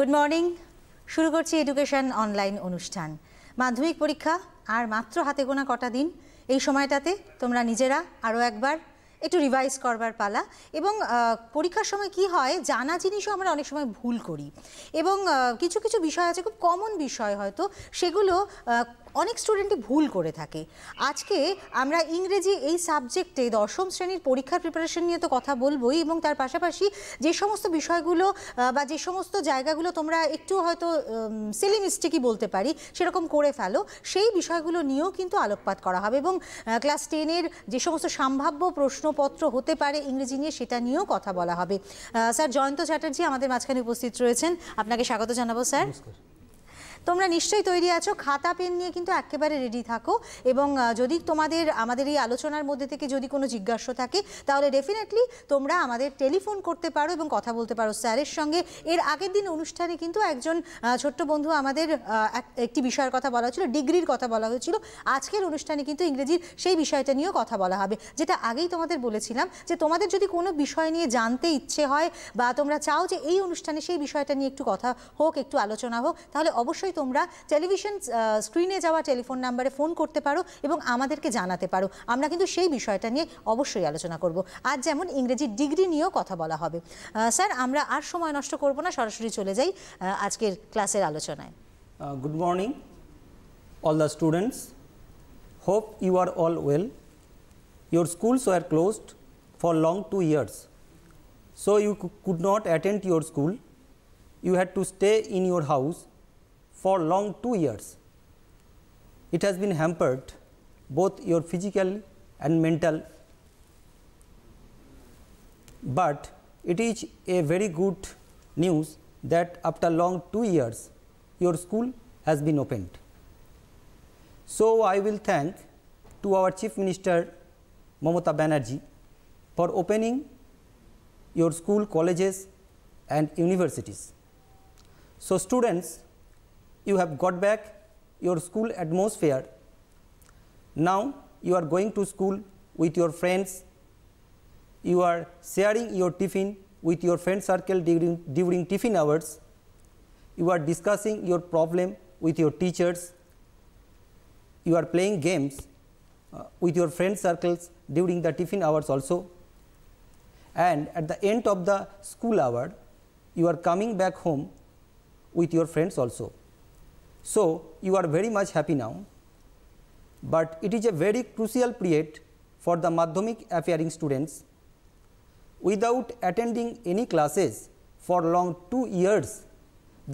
Good morning শুরু করছি education online অনুষ্ঠান মাধ্যমিক পরীক্ষা আর মাত্র হাতে গোনা কটা দিন এই সময়টাতে তোমরা নিজেরা আরও একবার একটু রিভাইজ করবার পালা এবং পরীক্ষার সময় কি হয় জানা জিনিসও আমরা অনেক সময় ভুল করি এবং কিছু কিছু বিষয় আছে খুব কমন বিষয় হয়তো সেগুলো অনেক স্টুডেন্টই ভুল করে থাকে আজকে আমরা ইংরেজি এই সাবজেক্টে দশম শ্রেণীর পরীক্ষার প্রিপারেশন নিয়ে তো কথা বলবোই এবং তার পাশাপাশি যে সমস্ত বিষয়গুলো বা যে সমস্ত জায়গাগুলো তোমরা একটু হয়তো সেলিমিস্টিকই বলতে পারি সেরকম করে ফেলো সেই বিষয়গুলো নিয়েও কিন্তু আলোকপাত করা হবে এবং ক্লাস টেনের যে সমস্ত সম্ভাব্য প্রশ্নপত্র হতে পারে ইংরেজি নিয়ে সেটা নিয়েও কথা বলা হবে স্যার জয়ন্ত চ্যাটার্জি আমাদের মাঝখানে উপস্থিত রয়েছেন আপনাকে স্বাগত জানাবো স্যার তোমরা নিশ্চয়ই তৈরি আছো খাতা পেন নিয়ে কিন্তু একেবারে রেডি থাকো এবং যদি তোমাদের আমাদের এই আলোচনার মধ্যে থেকে যদি কোনো জিজ্ঞাসা থাকে তাহলে ডেফিনেটলি তোমরা আমাদের টেলিফোন করতে পারো এবং কথা বলতে পারো স্যারের সঙ্গে এর আগের দিন অনুষ্ঠানে কিন্তু একজন ছোট্ট বন্ধু আমাদের একটি বিষয়ের কথা বলা হয়েছিল ডিগ্রির কথা বলা হয়েছিল আজকের অনুষ্ঠানে কিন্তু ইংরেজির সেই বিষয়টা নিয়েও কথা বলা হবে যেটা আগেই তোমাদের বলেছিলাম যে তোমাদের যদি কোনো বিষয় নিয়ে জানতে ইচ্ছে হয় বা তোমরা চাও যে এই অনুষ্ঠানে সেই বিষয়টা নিয়ে একটু কথা হোক একটু আলোচনা হোক তাহলে অবশ্যই তোমরা টেলিভিশন স্ক্রিনে যাওয়া টেলিফোন নাম্বারে ফোন করতে পারো এবং আমাদেরকে জানাতে পারো আমরা কিন্তু সেই বিষয়টা নিয়ে অবশ্যই আলোচনা করব আজ যেমন ইংরেজি ডিগ্রি নিয়েও কথা বলা হবে স্যার আমরা আর সময় নষ্ট করব না সরাসরি চলে যাই আজকের ক্লাসের আলোচনায় good morning all the students hope you are all well your schools were closed for long two years so you could not attend your school you had to stay in your house for long two years, it has been hampered both your physical and mental. But it is a very good news that after long two years, your school has been opened. So, I will thank to our Chief Minister Mamata Banerjee for opening your school, colleges and universities. So, students you have got back your school atmosphere. Now you are going to school with your friends, you are sharing your tiffin with your friend circle during, during tiffin hours, you are discussing your problem with your teachers, you are playing games uh, with your friend circles during the tiffin hours also. And at the end of the school hour, you are coming back home with your friends also. So, you are very much happy now, but it is a very crucial period for the Madhyamik appearing students. Without attending any classes for long 2 years,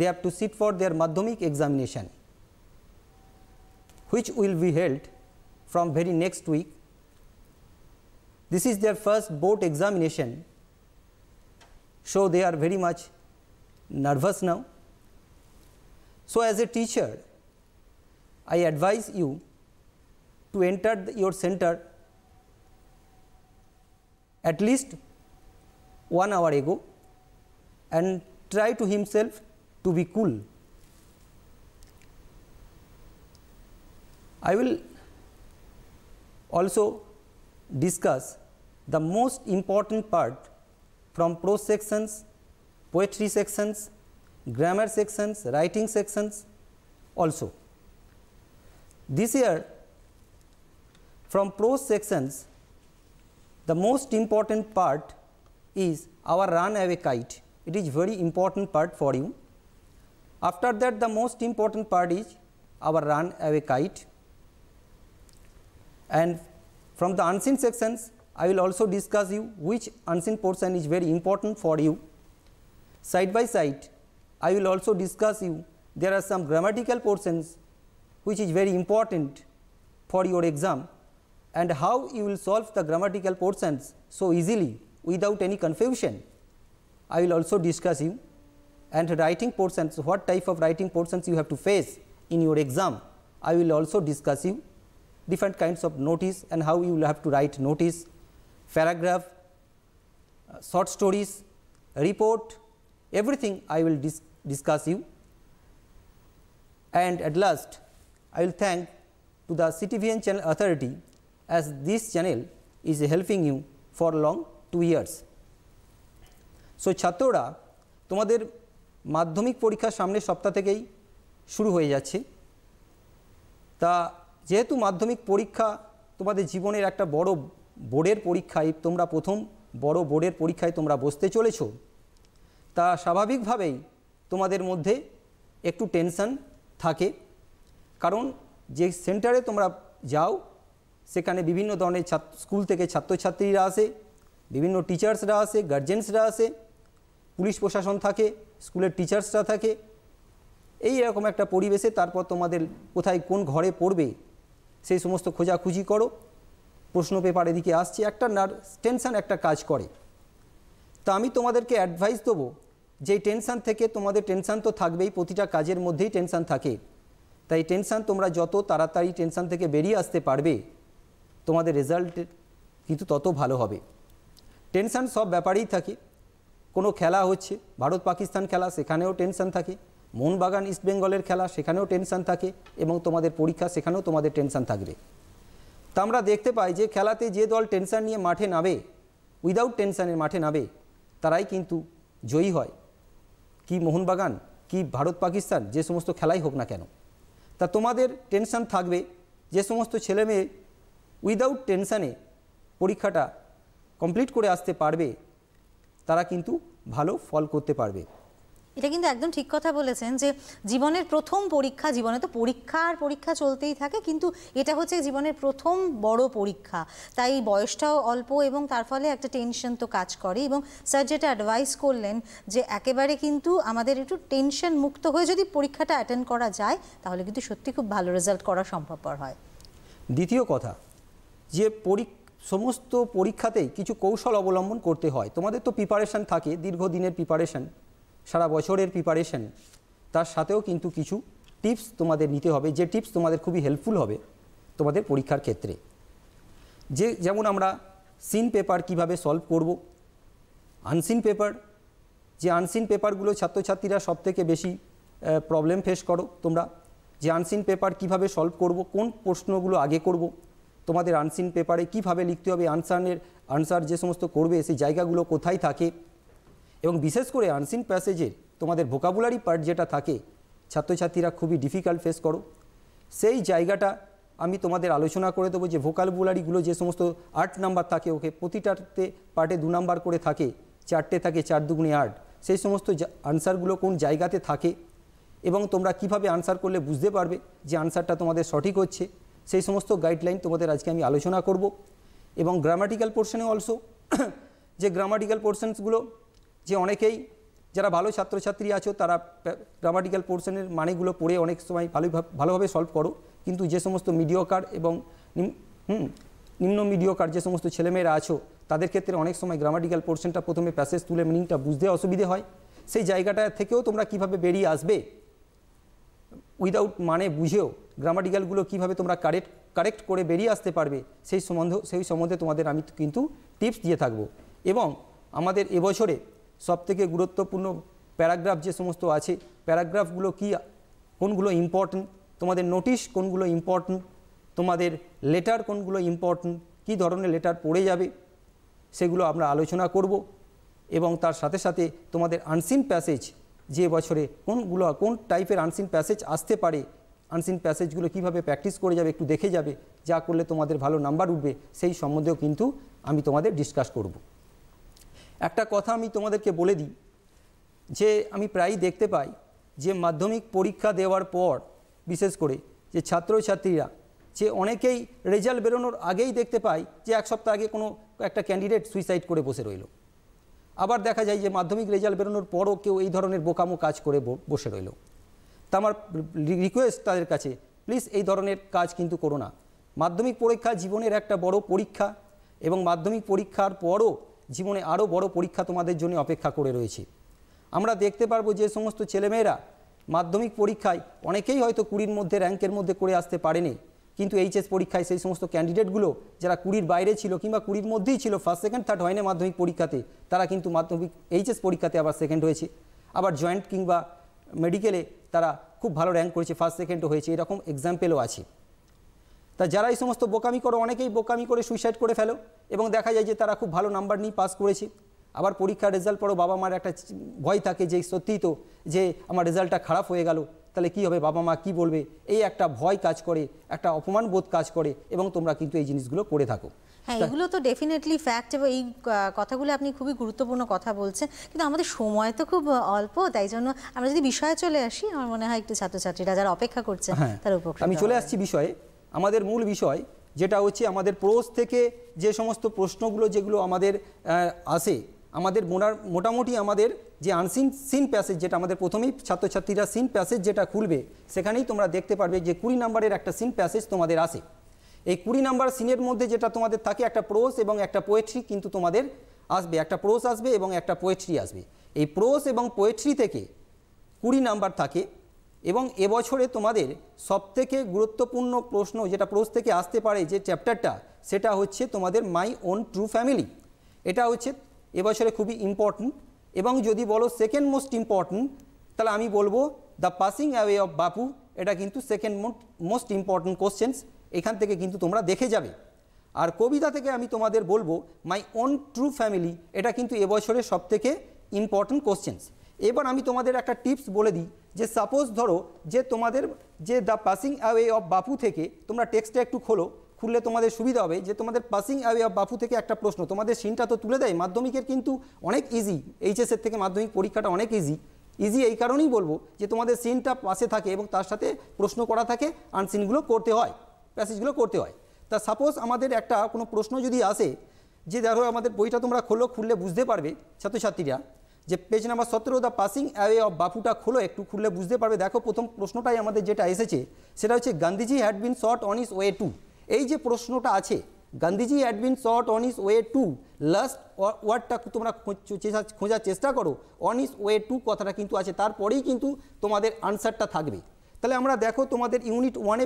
they have to sit for their Madhyamik examination, which will be held from very next week. This is their first board examination, so they are very much nervous now. So, as a teacher, I advise you to enter the, your center at least 1 hour ago and try to himself to be cool. I will also discuss the most important part from prose sections, poetry sections grammar sections, writing sections also. This year from prose sections the most important part is our run away kite. It is very important part for you. After that the most important part is our run away kite and from the unseen sections I will also discuss you which unseen portion is very important for you. Side by side I will also discuss you there are some grammatical portions which is very important for your exam and how you will solve the grammatical portions so easily without any confusion. I will also discuss you and writing portions what type of writing portions you have to face in your exam. I will also discuss you different kinds of notice and how you will have to write notice, paragraph, uh, short stories, report, everything I will dis discuss you. And at last, I will thank to the CTVN channel authority as this channel is helping you for long two years. So ছাত্ররা তোমাদের মাধ্যমিক পরীক্ষা সামনের সপ্তাহ থেকেই শুরু হয়ে যাচ্ছে তা যেহেতু মাধ্যমিক পরীক্ষা তোমাদের জীবনের একটা বড় বোর্ডের পরীক্ষায় তোমরা প্রথম বড় বোর্ডের পরীক্ষায় তোমরা বসতে চলেছো তা স্বাভাবিকভাবেই তোমাদের মধ্যে একটু টেনশান থাকে কারণ যে সেন্টারে তোমরা যাও সেখানে বিভিন্ন ধরনের স্কুল থেকে ছাত্রছাত্রীরা আসে বিভিন্ন টিচার্সরা আসে গার্জেন্সরা আসে পুলিশ প্রশাসন থাকে স্কুলের টিচার্সরা থাকে এই এরকম একটা পরিবেশে তারপর তোমাদের কোথায় কোন ঘরে পড়বে সেই সমস্ত খোঁজাখুঁজি করো প্রশ্ন পেপার এদিকে আসছে একটা নার টেনশান একটা কাজ করে তা আমি তোমাদেরকে অ্যাডভাইস দেবো যেই টেনশান থেকে তোমাদের টেনশান তো থাকবেই প্রতিটা কাজের মধ্যেই টেনশান থাকে তাই টেনশান তোমরা যত তাড়াতাড়ি টেনশান থেকে বেরিয়ে আসতে পারবে তোমাদের রেজাল্ট কিন্তু তত ভালো হবে টেনশান সব ব্যাপারেই থাকে কোনো খেলা হচ্ছে ভারত পাকিস্তান খেলা সেখানেও টেনশান থাকে মোহনবাগান ইস্টবেঙ্গলের খেলা সেখানেও টেনশান থাকে এবং তোমাদের পরীক্ষা সেখানেও তোমাদের টেনশান থাকবে তা আমরা দেখতে পাই যে খেলাতে যে দল টেনশান নিয়ে মাঠে নামে উইদাউট টেনশানের মাঠে নামে তারাই কিন্তু জয়ী হয় কি মোহনবাগান কি ভারত পাকিস্তান যে সমস্ত খেলাই হোক না কেন তা তোমাদের টেনশান থাকবে যে সমস্ত ছেলে মেয়ে উইদাউট টেনশানে পরীক্ষাটা কমপ্লিট করে আসতে পারবে তারা কিন্তু ভালো ফল করতে পারবে এটা কিন্তু একদম ঠিক কথা বলেছেন যে জীবনের প্রথম পরীক্ষা জীবনে তো পরীক্ষা আর পরীক্ষা চলতেই থাকে কিন্তু এটা হচ্ছে জীবনের প্রথম বড় পরীক্ষা তাই বয়সটাও অল্প এবং তার ফলে একটা টেনশন তো কাজ করে এবং স্যার যেটা অ্যাডভাইস করলেন যে একেবারে কিন্তু আমাদের একটু টেনশন মুক্ত হয়ে যদি পরীক্ষাটা অ্যাটেন্ড করা যায় তাহলে কিন্তু সত্যি খুব ভালো রেজাল্ট করা সম্ভবপর হয় দ্বিতীয় কথা যে পরীক্ষা সমস্ত পরীক্ষাতেই কিছু কৌশল অবলম্বন করতে হয় তোমাদের তো প্রিপারেশান থাকে দীর্ঘদিনের প্রিপারেশান সারা বছরের প্রিপারেশন তার সাথেও কিন্তু কিছু টিপস তোমাদের নিতে হবে যে টিপস তোমাদের খুবই হেল্পফুল হবে তোমাদের পরীক্ষার ক্ষেত্রে যে যেমন আমরা সিন পেপার কিভাবে সলভ করব আনসিন পেপার যে আনসিন পেপারগুলো ছাত্রছাত্রীরা সব থেকে বেশি প্রবলেম ফেস করো তোমরা যে আনসিন পেপার কিভাবে সলভ করব কোন প্রশ্নগুলো আগে করব তোমাদের আনসিন পেপারে কিভাবে লিখতে হবে আনসারের আনসার যে সমস্ত করবে সেই জায়গাগুলো কোথায় থাকে এবং বিশেষ করে আনসিন প্যাসেজের তোমাদের ভোকাবুলারি পার্ট যেটা থাকে ছাত্রছাত্রীরা খুবই ডিফিকাল্ট ফেস করো সেই জায়গাটা আমি তোমাদের আলোচনা করে দেবো যে ভোকাবুলারিগুলো যে সমস্ত আট নাম্বার থাকে ওকে প্রতিটাতে পার্টে দু নাম্বার করে থাকে চারটে থাকে চার দুগুণে আট সেই সমস্ত আনসারগুলো কোন জায়গাতে থাকে এবং তোমরা কিভাবে আনসার করলে বুঝতে পারবে যে আনসারটা তোমাদের সঠিক হচ্ছে সেই সমস্ত গাইডলাইন তোমাদের আজকে আমি আলোচনা করব এবং গ্রামাটিক্যাল পোর্শনে অলসো যে গ্রামাটিক্যাল পোর্শনসগুলো যে অনেকেই যারা ভালো ছাত্রছাত্রী আছো তারা গ্রামাটিক্যাল পোর্শনের মানেগুলো পড়ে অনেক সময় ভালোভাবে ভালোভাবে সলভ করো কিন্তু যে সমস্ত মিডিওকার এবং হুম নিম্ন মিডিওকার যে সমস্ত ছেলেমেয়েরা আছো তাদের ক্ষেত্রে অনেক সময় গ্রামাটিক্যাল পোর্শনটা প্রথমে প্যাসেজ তুলে মিনিংটা বুঝতে অসুবিধে হয় সেই জায়গাটা থেকেও তোমরা কিভাবে বেরিয়ে আসবে উইদাউট মানে বুঝেও গ্রামাটিক্যালগুলো কিভাবে তোমরা কারেক্ট কারেক্ট করে বেরিয়ে আসতে পারবে সেই সম্বন্ধে সেই সম্বন্ধে তোমাদের আমি কিন্তু টিপস দিয়ে থাকব এবং আমাদের এবছরে সবথেকে গুরুত্বপূর্ণ প্যারাগ্রাফ যে সমস্ত আছে প্যারাগ্রাফগুলো কি কোনগুলো ইম্পর্ট্যান্ট তোমাদের নোটিশ কোনগুলো ইম্পর্ট্যান্ট তোমাদের লেটার কোনগুলো ইম্পর্ট্যান্ট কি ধরনের লেটার পড়ে যাবে সেগুলো আমরা আলোচনা করব এবং তার সাথে সাথে তোমাদের আনসিন প্যাসেজ যে বছরে কোনগুলো কোন টাইপের আনসিন প্যাসেজ আসতে পারে আনসিন প্যাসেজগুলো কিভাবে প্র্যাকটিস করে যাবে একটু দেখে যাবে যা করলে তোমাদের ভালো নাম্বার উঠবে সেই সম্বন্ধেও কিন্তু আমি তোমাদের ডিসকাস করব একটা কথা আমি তোমাদেরকে বলে দিই যে আমি প্রায়ই দেখতে পাই যে মাধ্যমিক পরীক্ষা দেওয়ার পর বিশেষ করে যে ছাত্রছাত্রীরা যে অনেকেই রেজাল্ট বেরোনোর আগেই দেখতে পাই যে এক সপ্তাহ আগে কোনো একটা ক্যান্ডিডেট সুইসাইড করে বসে রইল আবার দেখা যায় যে মাধ্যমিক রেজাল্ট বেরোনোর পরও কেউ এই ধরনের বোকামো কাজ করে বসে রইল তা আমার রিকোয়েস্ট তাদের কাছে প্লিজ এই ধরনের কাজ কিন্তু করো না মাধ্যমিক পরীক্ষা জীবনের একটা বড় পরীক্ষা এবং মাধ্যমিক পরীক্ষার পরও জীবনে আরও বড় পরীক্ষা তোমাদের জন্য অপেক্ষা করে রয়েছে আমরা দেখতে পারবো যে সমস্ত ছেলেমেয়েরা মাধ্যমিক পরীক্ষায় অনেকেই হয়তো কুড়ির মধ্যে র্যাঙ্কের মধ্যে করে আসতে পারেনি কিন্তু এইচএস পরীক্ষায় সেই সমস্ত ক্যান্ডিডেটগুলো যারা কুড়ির বাইরে ছিল কিংবা কুড়ির মধ্যেই ছিল ফার্স্ট সেকেন্ড থার্ড হয়নি মাধ্যমিক পরীক্ষাতে তারা কিন্তু মাধ্যমিক এইচএস পরীক্ষাতে আবার সেকেন্ড হয়েছে আবার জয়েন্ট কিংবা মেডিকেলে তারা খুব ভালো র্যাঙ্ক করেছে ফার্স্ট সেকেন্ডও হয়েছে এরকম এক্সাম্পেলও আছে তা যারা এই সমস্ত বোকামি করো অনেকেই বোকামি করে সুইসাইড করে ফেলো এবং দেখা যায় যে তারা খুব ভালো নাম্বার নিয়ে পাস করেছে আবার পরীক্ষার রেজাল্ট পরও বাবা মার একটা ভয় থাকে যে সত্যিই তো যে আমার রেজাল্টটা খারাপ হয়ে গেল তাহলে কি হবে বাবা মা কি বলবে এই একটা ভয় কাজ করে একটা অপমান বোধ কাজ করে এবং তোমরা কিন্তু এই জিনিসগুলো করে থাকো হ্যাঁ এগুলো তো ডেফিনেটলি ফ্যাক্ট এবং এই কথাগুলো আপনি খুবই গুরুত্বপূর্ণ কথা বলছেন কিন্তু আমাদের সময় তো খুব অল্প তাই জন্য আমরা যদি বিষয়ে চলে আসি আমার মনে হয় একটু ছাত্রছাত্রীরা যারা অপেক্ষা করছে হ্যাঁ, তার উপর আমি চলে আসছি বিষয়ে আমাদের মূল বিষয় যেটা হচ্ছে আমাদের প্রোস থেকে যে সমস্ত প্রশ্নগুলো যেগুলো আমাদের আসে আমাদের মোটামুটি আমাদের যে আনসিন সিন প্যাসেজ যেটা আমাদের প্রথমেই ছাত্রছাত্রীরা সিন প্যাসেজ যেটা খুলবে সেখানেই তোমরা দেখতে পারবে যে কুড়ি নাম্বারের একটা সিন প্যাসেজ তোমাদের আসে এই কুড়ি নাম্বার সিনের মধ্যে যেটা তোমাদের থাকে একটা প্রোস এবং একটা পোয়েট্রি কিন্তু তোমাদের আসবে একটা প্রোস আসবে এবং একটা পোয়েট্রি আসবে এই প্রোস এবং পোয়েট্রি থেকে কুড়ি নাম্বার থাকে এবং এবছরে তোমাদের সবথেকে গুরুত্বপূর্ণ প্রশ্ন যেটা প্রোস থেকে আসতে পারে যে চ্যাপ্টারটা সেটা হচ্ছে তোমাদের মাই ওন ট্রু ফ্যামিলি এটা হচ্ছে এবছরে খুবই ইম্পর্ট্যান্ট এবং যদি বলো সেকেন্ড মোস্ট ইম্পর্ট্যান্ট তাহলে আমি বলবো দ্য পাসিং অ্যাওয়ে অফ বাপু এটা কিন্তু সেকেন্ড মোস্ট ইম্পর্ট্যান্ট কোশ্চেন্স এখান থেকে কিন্তু তোমরা দেখে যাবে আর কবিতা থেকে আমি তোমাদের বলবো মাই ওন ট্রু ফ্যামিলি এটা কিন্তু এবছরের সবথেকে ইম্পর্ট্যান্ট কোশ্চেন্স এবার আমি তোমাদের একটা টিপস বলে দিই যে সাপোজ ধরো যে তোমাদের যে দ্য পাসিং অ্যাওয়ে অফ বাপু থেকে তোমরা টেক্সটটা একটু খোলো খুললে তোমাদের সুবিধা হবে যে তোমাদের পাসিং অ্যাওয়ে অফ বাপু থেকে একটা প্রশ্ন তোমাদের সিনটা তো তুলে দেয় মাধ্যমিকের কিন্তু অনেক ইজি এইচএসের থেকে মাধ্যমিক পরীক্ষাটা অনেক ইজি ইজি এই কারণেই বলবো যে তোমাদের সিনটা পাশে থাকে এবং তার সাথে প্রশ্ন করা থাকে আনসিনগুলো করতে হয় প্যাসেজগুলো করতে হয় তা সাপোজ আমাদের একটা কোনো প্রশ্ন যদি আসে যে দেখো আমাদের বইটা তোমরা খোলো খুললে বুঝতে পারবে ছাত্রছাত্রীরা যে পেজ নাম্বার সতেরো দ্য পাসিং অ্যাওয়ে অফ বাপুটা খোলো একটু খুললে বুঝতে পারবে দেখো প্রথম প্রশ্নটাই আমাদের যেটা এসেছে সেটা হচ্ছে Gandhiji had been shot on his way to এই যে প্রশ্নটা আছে Gandhiji had been shot on his way to last ওয়ার্ডটা তোমরা খোঁজার চেষ্টা করো অন ইস ওয়ে টু কথাটা কিন্তু আছে তারপরেই কিন্তু তোমাদের আনসারটা থাকবে তাহলে আমরা দেখো তোমাদের ইউনিট ওয়ানে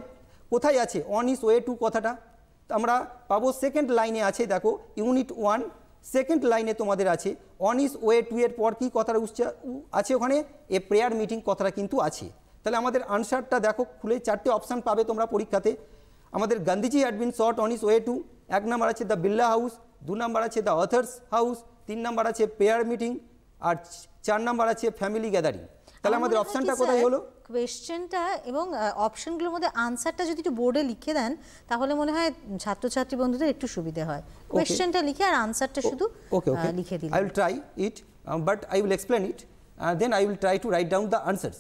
কোথায় আছে অন ইস ওয়ে টু কথাটা আমরা পাবো সেকেন্ড লাইনে আছে দেখো ইউনিট ওয়ান সেকেন্ড লাইনে তোমাদের আছে অন ইস ওয়ে টু এর পর কী কথাটা উচ্চার আছে ওখানে এ প্রেয়ার মিটিং কথাটা কিন্তু আছে তাহলে আমাদের আনসারটা দেখো খুলে চারটে অপশান পাবে তোমরা পরীক্ষাতে আমাদের Gandhiji had been shot on his way to এক নাম্বার আছে দ্য বিল্লা হাউস দু নাম্বার আছে দ্য অথার্স হাউস তিন নাম্বার আছে প্রেয়ার মিটিং আর চার নাম্বার আছে ফ্যামিলি গ্যাদারিং তাহলে আমাদের অপশনটা কোথায় হলো কোয়েশ্চেনটা এবং অপশনগুলোর মধ্যে আনসারটা যদি একটু বোর্ডে লিখে দেন তাহলে মনে হয় ছাত্রছাত্রী বন্ধুদের একটু সুবিধে হয় কোয়েশ্চেনটা লিখে আর আনসারটা শুধু লিখে দিন I will try it but I will explain it then I will try to write down the answers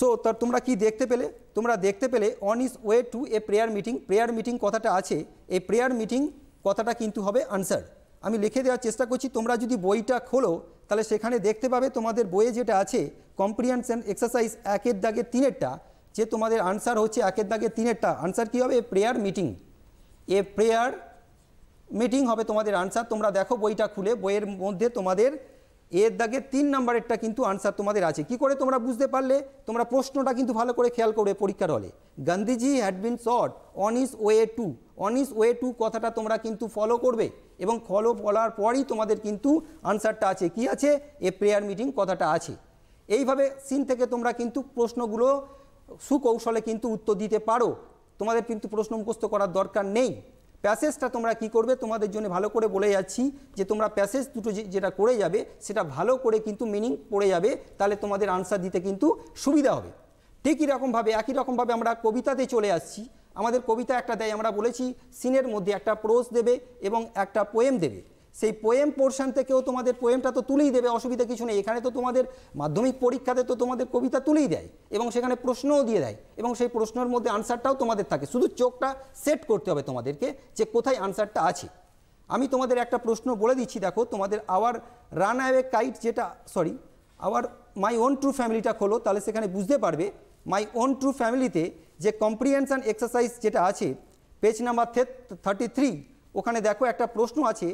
so তার তোমরা কি দেখতে পেলে তোমরা দেখতে পেলে on his way to a prayer meeting prayer meeting কথাটা আছে এই প্রেয়ার মিটিং কথাটা কিন্তু হবে আনসার আমি লিখে দেওয়ার চেষ্টা করছি তোমরা যদি বইটা খোলো তাহলে সেখানে দেখতে পাবে তোমাদের বইয়ে যেটা আছে কম্প্রিহেনশন এক্সারসাইজ একের দাগে তিনেরটা যে তোমাদের আনসার হচ্ছে একের দাগে তিনেরটা আনসার কী হবে prayer meeting a prayer meeting হবে তোমাদের আনসার তোমরা দেখো বইটা খুলে বইয়ের মধ্যে তোমাদের এর দাগে তিন নম্বরেরটা কিন্তু আনসার তোমাদের আছে কি করে তোমরা বুঝতে পারলে তোমরা প্রশ্নটা কিন্তু ভালো করে খেয়াল করবে পরীক্ষার হলে Gandhiji had been shot on his way to on his way to কথাটা তোমরা কিন্তু ফলো করবে এবং ফলো বলার পরই তোমাদের কিন্তু আনসারটা আছে কি আছে এ প্রেয়ার মিটিং কথাটা আছে এইভাবে সিন থেকে তোমরা কিন্তু প্রশ্নগুলো সুকৌশলে কিন্তু উত্তর দিতে পারো তোমাদের কিন্তু প্রশ্ন মুখস্থ করার দরকার নেই প্যাসেজটা তোমরা কি করবে তোমাদের জন্য ভালো করে বলে যাচ্ছি যে তোমরা প্যাসেজ দুটো যেটা করে যাবে সেটা ভালো করে কিন্তু মিনিং পড়ে যাবে তাহলে তোমাদের আনসার দিতে কিন্তু সুবিধা হবে ঠিকই রকমভাবে একই রকমভাবে আমরা কবিতাতে চলে আসছি আমাদের কবিতা একটা দেয় আমরা বলেছি সিনের মধ্যে একটা প্রোজ দেবে এবং একটা পোয়েম দেবে সেই পোয়েম পোর্শান থেকেও তোমাদের পোয়েমটা তো তুলেই দেবে অসুবিধা কিছু নেই এখানে তো তোমাদের মাধ্যমিক পরীক্ষাতে তো তোমাদের কবিতা তুলেই দেয় এবং সেখানে প্রশ্নও দিয়ে দেয় এবং সেই প্রশ্নের মধ্যে আনসারটাও তোমাদের থাকে শুধু চোখটা সেট করতে হবে তোমাদেরকে যে কোথায় আনসারটা আছে আমি তোমাদের একটা প্রশ্ন বলে দিচ্ছি দেখো তোমাদের আওয়ার রান অ্যাওয়ে কাইট যেটা sorry our my own true ফ্যামিলিটা খোলো তাহলে সেখানে বুঝতে পারবে মাই ওন ট্রু ফ্যামিলিতে যে কম্প্রিহেনশান এক্সারসাইজ যেটা আছে পেজ নাম্বার থার্টি থ্রি ওখানে দেখো একটা প্রশ্ন আছে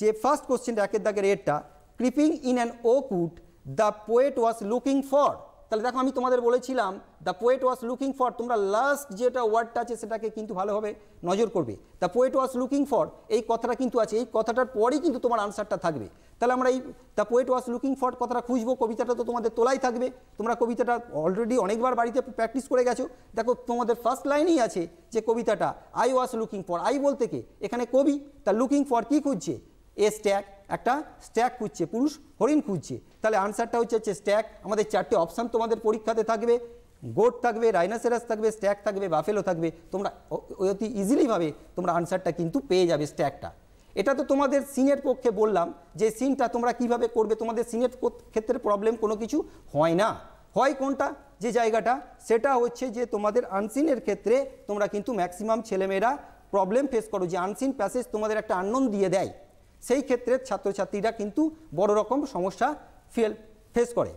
যে ফার্স্ট কোশ্চেনটা একের দাগের এরটা creeping in an o coot the poet was looking for তাহলে দেখো আমি তোমাদের বলেছিলাম the poet was looking for তোমরা লাস্ট যেটা ওয়ার্ডটা আছে সেটাকে কিন্তু ভালোভাবে নজর করবে the poet was looking for এই কথাটা কিন্তু আছে এই কথাটার পরেই কিন্তু তোমার আনসারটা থাকবে তাহলে আমরা এই the poet was looking for কথাটা খুঁজবো কবিতাটা তো তোমাদের তোলাই থাকবে তোমরা কবিতাটা অলরেডি অনেকবার বাড়িতে প্র্যাকটিস করে গেছো দেখো তোমাদের ফার্স্ট লাইনেই আছে যে কবিতাটা I was looking for I বলতে কে এখানে কবি তা লুকিং ফর কী খুঁজছে এ স্ট্যাক একটা স্ট্যাক খুঁজছে পুরুষ হরিণ খুঁজছে তাহলে আনসারটা হচ্ছে হচ্ছে স্ট্যাক আমাদের চারটে অপশান তোমাদের পরীক্ষাতে থাকবে গোট থাকবে রাইনাসেরাস থাকবে স্ট্যাক থাকবে বাফেলো থাকবে তোমরা অতি ইজিলিভাবে তোমরা আনসারটা কিন্তু পেয়ে যাবে স্ট্যাকটা এটা তো তোমাদের সিনের পক্ষে বললাম যে সিনটা তোমরা কিভাবে করবে তোমাদের সিনের ক্ষেত্রে প্রবলেম কোনো কিছু হয় না হয় কোনটা যে জায়গাটা সেটা হচ্ছে যে তোমাদের আনসিনের ক্ষেত্রে তোমরা কিন্তু ম্যাক্সিমাম ছেলেমেয়েরা প্রবলেম ফেস করো যে আনসিন প্যাসেজ তোমাদের একটা আননোন দিয়ে দেয় সেই ক্ষেত্রে ছাত্রছাত্রীরা কিন্তু বড় রকম সমস্যা ফেল ফেস করে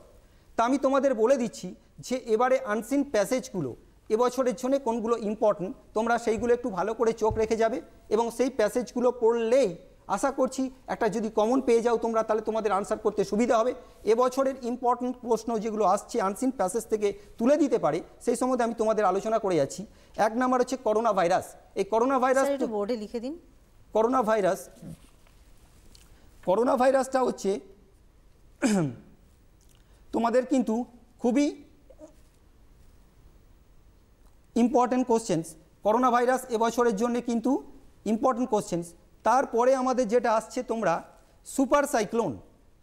তা আমি তোমাদের বলে দিচ্ছি যে এবারে আনসিন প্যাসেজগুলো এবছরের জন্য কোনগুলো ইম্পর্টেন্ট তোমরা সেইগুলো একটু ভালো করে চোখ রেখে যাবে এবং সেই প্যাসেজগুলো পড়লেই আশা করছি একটা যদি কমন পেয়ে যাও তোমরা তাহলে তোমাদের আনসার করতে সুবিধা হবে এবছরের ইম্পর্টেন্ট প্রশ্ন যেগুলো আসছে আনসিন প্যাসেজ থেকে তুলে দিতে পারে সেই সম্বন্ধে আমি তোমাদের আলোচনা করে যাচ্ছি এক নাম্বার হচ্ছে করোনা ভাইরাস এই করোনা ভাইরাস বোর্ডে লিখে দিন করোনা ভাইরাস করোনা ভাইরাসটা হচ্ছে তোমাদের কিন্তু খুবই ইম্পর্ট্যান্ট কোশ্চেন্স করোনা ভাইরাস এবছরের জন্য কিন্তু ইম্পর্ট্যান্ট কোশ্চেন্স তারপরে আমাদের যেটা আসছে তোমরা সুপার সাইক্লোন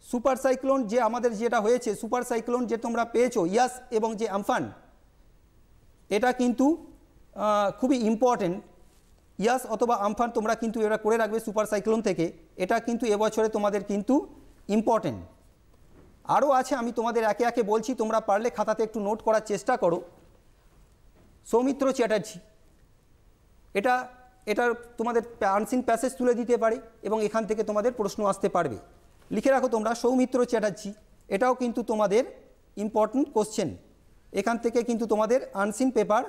সুপার সাইক্লোন যে আমাদের যেটা হয়েছে সুপার সাইক্লোন যে তোমরা পেয়েছো ইয়াস এবং যে আমফান এটা কিন্তু খুবই ইম্পর্টেন্ট ইয়াস অথবা আমফান তোমরা কিন্তু এটা করে রাখবে সুপার সাইক্লোন থেকে এটা কিন্তু এবছরে তোমাদের কিন্তু ইম্পর্টেন্ট আরও আছে আমি তোমাদের একে একে বলছি তোমরা পারলে খাতাতে একটু নোট করার চেষ্টা করো সৌমিত্র চ্যাটার্জি এটা এটা তোমাদের আনসিন প্যাসেজ তুলে দিতে পারে এবং এখান থেকে তোমাদের প্রশ্ন আসতে পারবে লিখে রাখো তোমরা সৌমিত্র চ্যাটার্জি এটাও কিন্তু তোমাদের ইম্পর্টেন্ট কোশ্চেন এখান থেকে কিন্তু তোমাদের আনসিন পেপার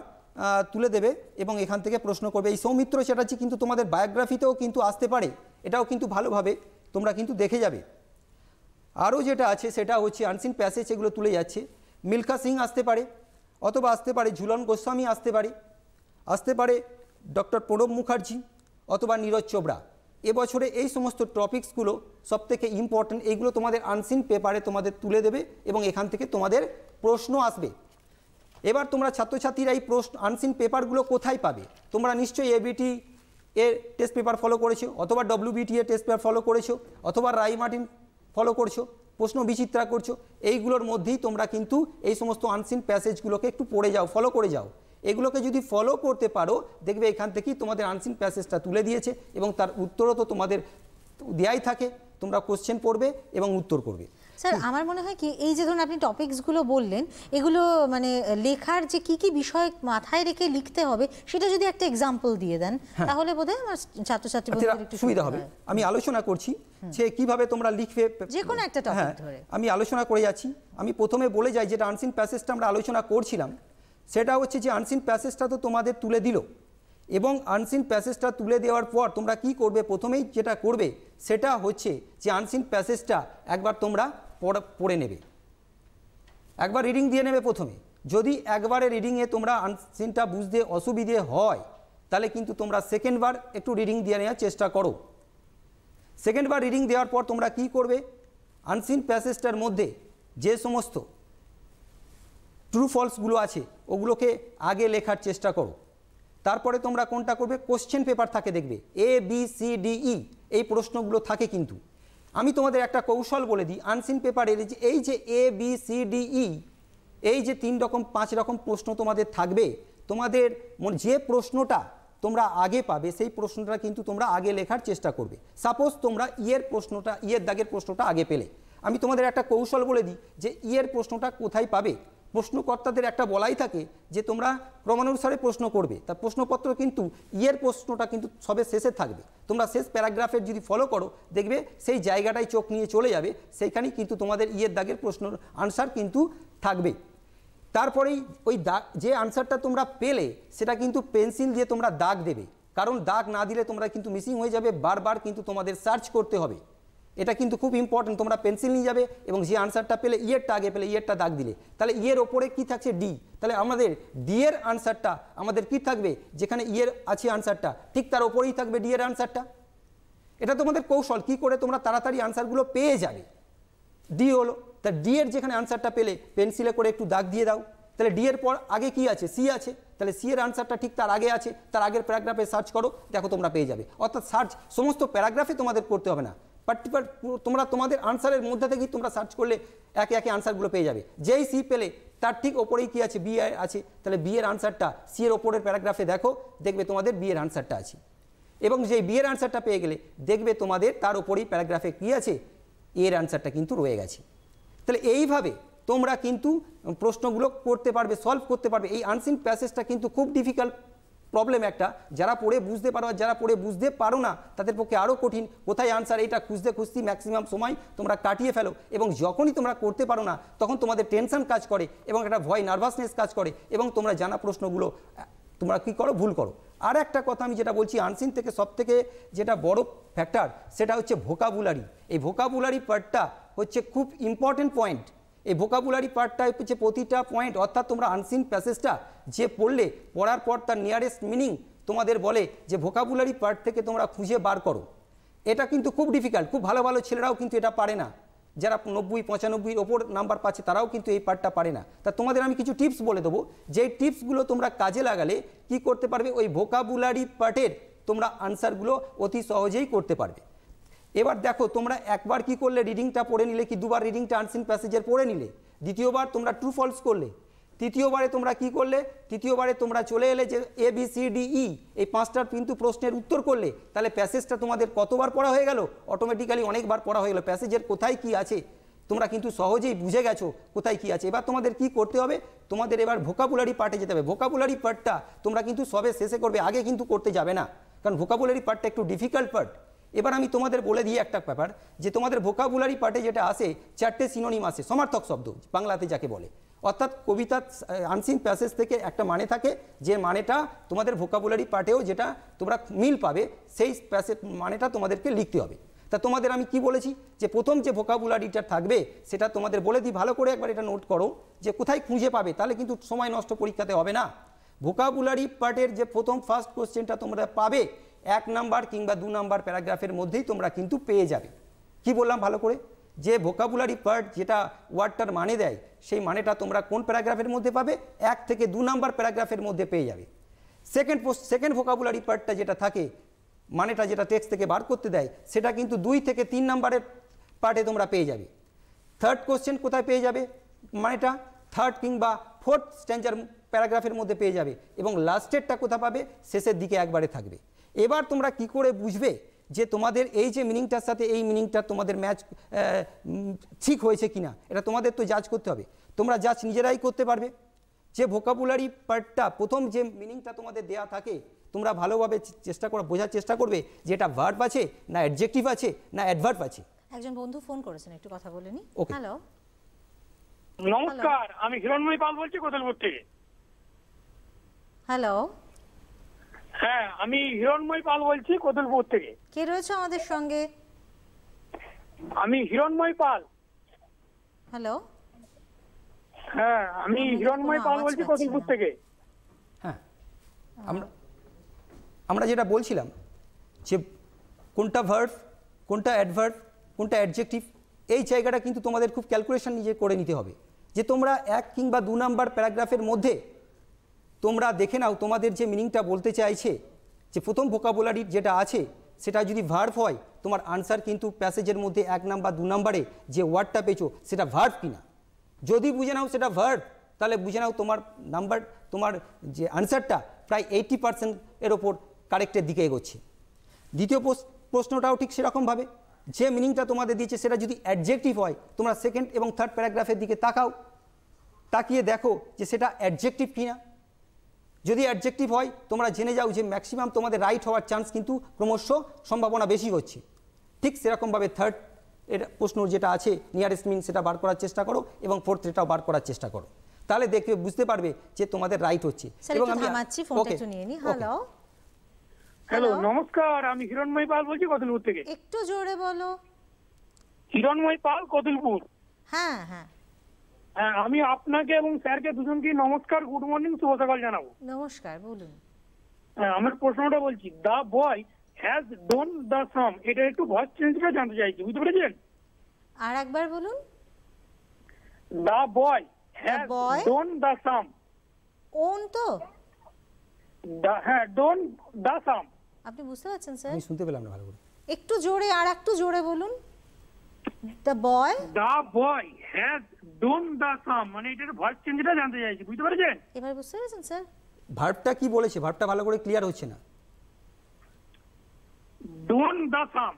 তুলে দেবে এবং এখান থেকে প্রশ্ন করবে এই সৌমিত্র চ্যাটার্জি কিন্তু তোমাদের বায়োগ্রাফিতেও কিন্তু আসতে পারে এটাও কিন্তু ভালোভাবে তোমরা কিন্তু দেখে যাবে আরও যেটা আছে সেটা হচ্ছে আনসিন প্যাসেজ এগুলো তুলে যাচ্ছে মিল্খা সিং আসতে পারে অথবা আসতে পারে ঝুলন গোস্বামী আসতে পারে আসতে পারে ডক্টর প্রণব মুখার্জি অথবা নীরজ চোপড়া এবছরে এই সমস্ত টপিকসগুলো থেকে ইম্পর্ট্যান্ট এইগুলো তোমাদের আনসিন পেপারে তোমাদের তুলে দেবে এবং এখান থেকে তোমাদের প্রশ্ন আসবে এবার তোমরা ছাত্রছাত্রীরা এই প্রশ্ন আনসিন পেপারগুলো কোথায় পাবে তোমরা নিশ্চয়ই এবিটি এর টেস্ট পেপার ফলো করেছো অথবা ডব্লিউবিটি এর টেস্ট পেপার ফলো করেছো অথবা রাই মার্টিন ফলো করছো প্রশ্ন বিচিত্রা করছো এইগুলোর মধ্যেই তোমরা কিন্তু এই সমস্ত আনসিন প্যাসেজগুলোকে একটু পড়ে যাও ফলো করে যাও এগুলোকে যদি ফলো করতে পারো দেখবে এখান থেকেই তোমাদের আনসিন প্যাসেজটা তুলে দিয়েছে এবং তার উত্তরও তো তোমাদের দেয়াই থাকে তোমরা কোশ্চেন পড়বে এবং উত্তর করবে স্যার আমার মনে হয় কি এই যে ধরুন আপনি টপিকসগুলো বললেন এগুলো মানে লেখার যে কি কি বিষয় মাথায় রেখে লিখতে হবে সেটা যদি একটা এক্সাম্পল দিয়ে দেন হ্যাঁ। তাহলে বোধহয় আমার ছাত্রছাত্রী আচ্ছা, একটু সুবিধা হবে আমি আলোচনা করছি যে কিভাবে তোমরা লিখবে যে কোনো একটা টপিক হ্যাঁ, ধরে আমি আলোচনা করে যাচ্ছি আমি প্রথমে বলে যাই যেটা আনসিন প্যাসেজটা আমরা আলোচনা করছিলাম সেটা হচ্ছে যে আনসিন প্যাসেজটা তো তোমাদের তুলে দিল এবং আনসিন প্যাসেজটা তুলে দেওয়ার পর তোমরা কি করবে প্রথমেই যেটা করবে সেটা হচ্ছে যে আনসিন প্যাসেজটা একবার তোমরা পড়ে নেবে একবার রিডিং দিয়ে নেবে প্রথমে যদি একবারে রিডিংয়ে তোমরা আনসিনটা বুঝতে অসুবিধে হয় তাহলে কিন্তু তোমরা সেকেন্ডবার একটু রিডিং দিয়ে নেওয়ার চেষ্টা করো সেকেন্ডবার রিডিং দেওয়ার পর তোমরা কি করবে আনসিন প্যাসেজটার মধ্যে যে সমস্ত ট্রু ফলসগুলো আছে ওগুলোকে আগে লেখার চেষ্টা করো তারপরে তোমরা কোনটা করবে কোশ্চেন পেপার থাকে দেখবে A B C D E এই প্রশ্নগুলো থাকে কিন্তু আমি তোমাদের একটা কৌশল বলে দিই আনসিন পেপারের এই যে A B C D E এই যে তিন রকম পাঁচ রকম প্রশ্ন তোমাদের থাকবে তোমাদের যে প্রশ্নটা তোমরা আগে পাবে সেই প্রশ্নটা কিন্তু তোমরা আগে লেখার চেষ্টা করবে সাপোজ তোমরা ইয়ের প্রশ্নটা ইয়ের দাগের প্রশ্নটা আগে পেলে আমি তোমাদের একটা কৌশল বলে দিই যে ইয়ের প্রশ্নটা কোথায় পাবে প্রশ্নকর্তাদের একটা বলাই থাকে যে তোমরা ক্রমানুসারে প্রশ্ন করবে তার প্রশ্নপত্র কিন্তু ইয়ের প্রশ্নটা কিন্তু সবে শেষে থাকবে তোমরা শেষ প্যারাগ্রাফের যদি ফলো করো দেখবে সেই জায়গাটাই চোখ নিয়ে চলে যাবে সেইখানেই কিন্তু তোমাদের ইয়ের দাগের প্রশ্নর আনসার কিন্তু থাকবে তারপরেই ওই দাগ যে আনসারটা তোমরা পেলে সেটা কিন্তু পেন্সিল দিয়ে তোমরা দাগ দেবে কারণ দাগ না দিলে তোমরা কিন্তু মিসিং হয়ে যাবে বারবার কিন্তু তোমাদের সার্চ করতে হবে এটা কিন্তু খুব ইম্পর্টেন্ট তোমরা পেন্সিল নিয়ে যাবে এবং যে আনসারটা পেলে ইয়েরটা আগে পেলে ইয়েরটা দাগ দিলে তাহলে ইয়ের ওপরে কি থাকছে ডি তাহলে আমাদের ডি এর আনসারটা আমাদের কি থাকবে যেখানে ইয়ের আছে আনসারটা ঠিক তার ওপরেই থাকবে ডি এর আনসারটা এটা তোমাদের কৌশল কি করে তোমরা তাড়াতাড়ি আনসারগুলো পেয়ে যাবে ডি হলো তা ডি এর যেখানে আনসারটা পেলে পেন্সিলে করে একটু দাগ দিয়ে দাও তাহলে ডি এর পর আগে কি আছে সি আছে তাহলে সি এর আনসারটা ঠিক তার আগে আছে তার আগের প্যারাগ্রাফে সার্চ করো দেখো তোমরা পেয়ে যাবে অর্থাৎ সার্চ সমস্ত প্যারাগ্রাফে তোমাদের করতে হবে না পার্টিকুলার তোমরা তোমাদের আনসারের মধ্যে থেকেই তোমরা সার্চ করলে একে একে আনসারগুলো পেয়ে যাবে যেই সি পেলে তার ঠিক ওপরেই কি আছে বি আছে তাহলে বিয়ের আনসারটা সি এর ওপরের প্যারাগ্রাফে দেখো দেখবে তোমাদের বিয়ের আনসারটা আছে এবং যেই বিয়ের আনসারটা পেয়ে গেলে দেখবে তোমাদের তার ওপরেই প্যারাগ্রাফে কী আছে এর আনসারটা কিন্তু রয়ে গেছে তাহলে এইভাবে তোমরা কিন্তু প্রশ্নগুলো করতে পারবে সলভ করতে পারবে এই আনসিন প্যাসেজটা কিন্তু খুব ডিফিকাল্ট প্রবলেম একটা যারা পড়ে বুঝতে পারো আর যারা পড়ে বুঝতে পারো না তাদের পক্ষে আরও কঠিন কোথায় আনসার এটা খুঁজতে খুঁজতে ম্যাক্সিমাম সময় তোমরা কাটিয়ে ফেলো এবং যখনই তোমরা করতে পারো না তখন তোমাদের টেনশন কাজ করে এবং একটা ভয় নার্ভাসনেস কাজ করে এবং তোমরা জানা প্রশ্নগুলো তোমরা কী করো ভুল করো আর একটা কথা আমি যেটা বলছি আনসিন থেকে সবথেকে যেটা বড় ফ্যাক্টর সেটা হচ্ছে ভোকাবুলারি এই ভোকাবুলারি পার্টটা হচ্ছে খুব ইম্পর্টেন্ট পয়েন্ট এই ভোকাবুলারি পার্টটা যে প্রতিটা পয়েন্ট অর্থাৎ তোমরা আনসিন প্যাসেজটা যে পড়লে পড়ার পর তার নিয়ারেস্ট মিনিং তোমাদের বলে যে ভোকাবুলারি পার্ট থেকে তোমরা খুঁজে বার করো এটা কিন্তু খুব ডিফিকাল্ট খুব ভালো ভালো ছেলেরাও কিন্তু এটা পারে না যারা নব্বই পঁচানব্বইয়ের ওপর নাম্বার পাচ্ছে তারাও কিন্তু এই পার্টটা পারে না তা তোমাদের আমি কিছু টিপস বলে দেবো যে টিপসগুলো তোমরা কাজে লাগালে কি করতে পারবে ওই ভোকাবুলারি পার্টের তোমরা আনসারগুলো অতি সহজেই করতে পারবে এবার দেখো তোমরা একবার কি করলে রিডিংটা পড়ে নিলে কি দুবার রিডিং টার্নস ইন প্যাসেজের পড়ে নিলে দ্বিতীয়বার তোমরা ট্রু ফলস করলে তৃতীয়বারে তোমরা কি করলে তৃতীয়বারে তোমরা চলে এলে যে A B C D E এই পাঁচটার কিন্তু প্রশ্নের উত্তর করলে তাহলে প্যাসেজটা তোমাদের কতবার পড়া হয়ে গেল অটোমেটিক্যালি অনেকবার পড়া হয়ে গেলো প্যাসেজের কোথায় কি আছে তোমরা কিন্তু সহজেই বুঝে গেছো কোথায় কি আছে এবার তোমাদের কি করতে হবে তোমাদের এবার ভোকাবুলারি পার্টে যেতে হবে ভোকাবুলারি পার্টটা তোমরা কিন্তু সবে শেষে করবে আগে কিন্তু করতে যাবে না কারণ ভোকাবুলারি পার্টটা একটু ডিফিকাল্ট পার্ট এবার আমি তোমাদের বলে দিই একটা ব্যাপার যে তোমাদের ভোকাবুলারি পার্টে যেটা আসে চারটে সিনোনিম আসে সমার্থক শব্দ বাংলাতে যাকে বলে অর্থাৎ কবিতা আনসিন প্যাসেজ থেকে একটা মানে থাকে যে মানেটা তোমাদের ভোকাবুলারি পার্টেও যেটা তোমরা মিল পাবে সেই প্যাসেজ মানেটা তোমাদেরকে লিখতে হবে তা তোমাদের আমি কি বলেছি যে প্রথম যে ভোকাবুলারিটা থাকবে সেটা তোমাদের বলে দিই ভালো করে একবার এটা নোট করো যে কোথায় খুঁজে পাবে তাহলে কিন্তু সময় নষ্ট পরীক্ষাতে হবে না ভোকাবুলারি পার্টের যে প্রথম ফার্স্ট কোশ্চেনটা তোমরা পাবে এক নাম্বার কিংবা দু নাম্বার প্যারাগ্রাফের মধ্যেই তোমরা কিন্তু পেয়ে যাবে কি বললাম ভালো করে যে ভোকাবুলারি পার্ট যেটা ওয়ার্ডটার মানে দেয় সেই মানেটা তোমরা কোন প্যারাগ্রাফের মধ্যে পাবে এক থেকে দু নাম্বার প্যারাগ্রাফের মধ্যে পেয়ে যাবে সেকেন্ড পোস্ট সেকেন্ড ভোকাবুলারি পার্টটা যেটা থাকে মানেটা যেটা টেক্সট থেকে বার করতে দেয় সেটা কিন্তু দুই থেকে তিন নাম্বারের পার্টে তোমরা পেয়ে যাবে থার্ড কোশ্চেন কোথায় পেয়ে যাবে মানেটা থার্ড কিংবা ফোর্থ স্ট্যান্ডার প্যারাগ্রাফের মধ্যে পেয়ে যাবে এবং লাস্টেরটা কোথায় পাবে শেষের দিকে একবারে থাকবে এবার তোমরা কি করে বুঝবে যে তোমাদের এই যে মিনিংটার সাথে এই মিনিংটা তোমাদের ম্যাচ ঠিক হয়েছে কিনা এটা তোমাদের তো জাজ করতে হবে তোমরা জাজ নিজেরাই করতে পারবে যে ভোকাবুলারি পার্টটা প্রথম যে মিনিংটা তোমাদের দেয়া থাকে তোমরা ভালোভাবে চেষ্টা করা বোঝার চেষ্টা করবে যে এটা ভার্ব আছে না অ্যাডজেক্টিভ আছে না অ্যাডভার্ব আছে একজন বন্ধু ফোন করেছেন একটু কথা বলে নি হ্যালো নমস্কার আমি হিরণময় পাল বলছি কোথালপুর থেকে হ্যালো হ্যাঁ আমি হিরণময় পাল বলছি কোতুলপুর থেকে কে রয়েছে আমাদের সঙ্গে আমি হিরণময় পাল হ্যালো হ্যাঁ আমি হিরণময় পাল বলছি কোতুলপুর থেকে হ্যাঁ আমরা আমরা যেটা বলছিলাম যে কোনটা ভার্ভ কোনটা অ্যাডভার্ভ কোনটা অ্যাডজেক্টিভ এই জায়গাটা কিন্তু তোমাদের খুব ক্যালকুলেশন নিজে করে নিতে হবে যে তোমরা এক কিংবা দু নাম্বার প্যারাগ্রাফের মধ্যে তোমরা দেখে নাও তোমাদের যে মিনিংটা বলতে চাইছে যে প্রথম ভোকাবুলারির যেটা আছে সেটা যদি ভার্ভ হয় তোমার আনসার কিন্তু প্যাসেজের মধ্যে এক নাম্বার দু নাম্বারে যে ওয়ার্ডটা পেয়েছো সেটা ভার্ভ কিনা যদি বুঝে নাও সেটা ভার্ভ তাহলে বুঝে নাও তোমার নাম্বার তোমার যে আনসারটা প্রায় এইটি পার্সেন্ট এর ওপর কারেক্টের দিকে এগোচ্ছে দ্বিতীয় প্রশ্নটাও ঠিক সেরকমভাবে যে মিনিংটা তোমাদের দিয়েছে সেটা যদি অ্যাডজেক্টিভ হয় তোমরা সেকেন্ড এবং থার্ড প্যারাগ্রাফের দিকে তাকাও তাকিয়ে দেখো যে সেটা অ্যাডজেক্টিভ কিনা যদি অ্যাডজেক্টিভ হয় তোমরা জেনে যাও যে ম্যাক্সিমাম তোমাদের রাইট হওয়ার চান্স কিন্তু ক্রমশ সম্ভাবনা বেশি হচ্ছে ঠিক সেরকমভাবে থার্ড এটা প্রশ্ন যেটা আছে নিয়ারেস্ট মিন সেটা বার করার চেষ্টা করো এবং ফোর্থ এটাও বার করার চেষ্টা করো তাহলে দেখবে বুঝতে পারবে যে তোমাদের রাইট হচ্ছে এবং আমি ওকে হ্যালো হ্যালো নমস্কার আমি হিরণময় পাল বলছি কদলপুর থেকে একটু জোরে বলো হিরণময় পাল কদলপুর হ্যাঁ হ্যাঁ হ্যাঁ, আমি আপনাকে এবং স্যারকে দুজনকে নমস্কার গুড মর্নিং শুভ সকাল জানাবো নমস্কার বলুন হ্যাঁ, আমার প্রশ্নটা বলছি দা বয় হ্যাজ ডোন দা সাম এটা একটু ভয়েস চেঞ্জ করে জানতে চাইছি বুঝতে পেরেছেন আর একবার বলুন দা বয় has done the some on তো হ্যাঁ ডোন দা সাম আপনি বুঝতে পারছেন স্যার আমি শুনতে পেলাম না ভালো করে একটু জোরে আর একটু জোরে বলুন the boy the boy has done the sum মানে এটার ভার্ব চেঞ্জটা জানতে চাইছি বুঝতে পারছেন এবার বুঝতে भर्त স্যার ভার্বটা কি বলেছে ভার্বটা ভালো করে ক্লিয়ার হচ্ছে না ডোন দ্য সাম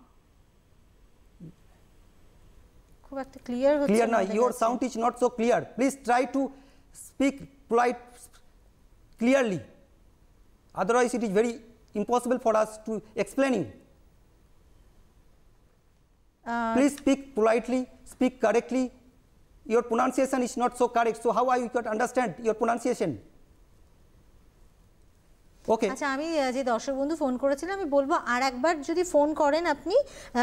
খুব একটা ক্লিয়ার হচ্ছে ক্লিয়ার ना। Your sound is not so clear. Please try to speak polite clearly otherwise it is very impossible for us to explaining Uh, Please speak politely, speak correctly. Your pronunciation is not so correct. So how I can understand your pronunciation? ওকে আচ্ছা আমি যে দর্শক বন্ধু phone করেছিলাম আমি বলবো আর একবার যদি ফোন করেন আপনি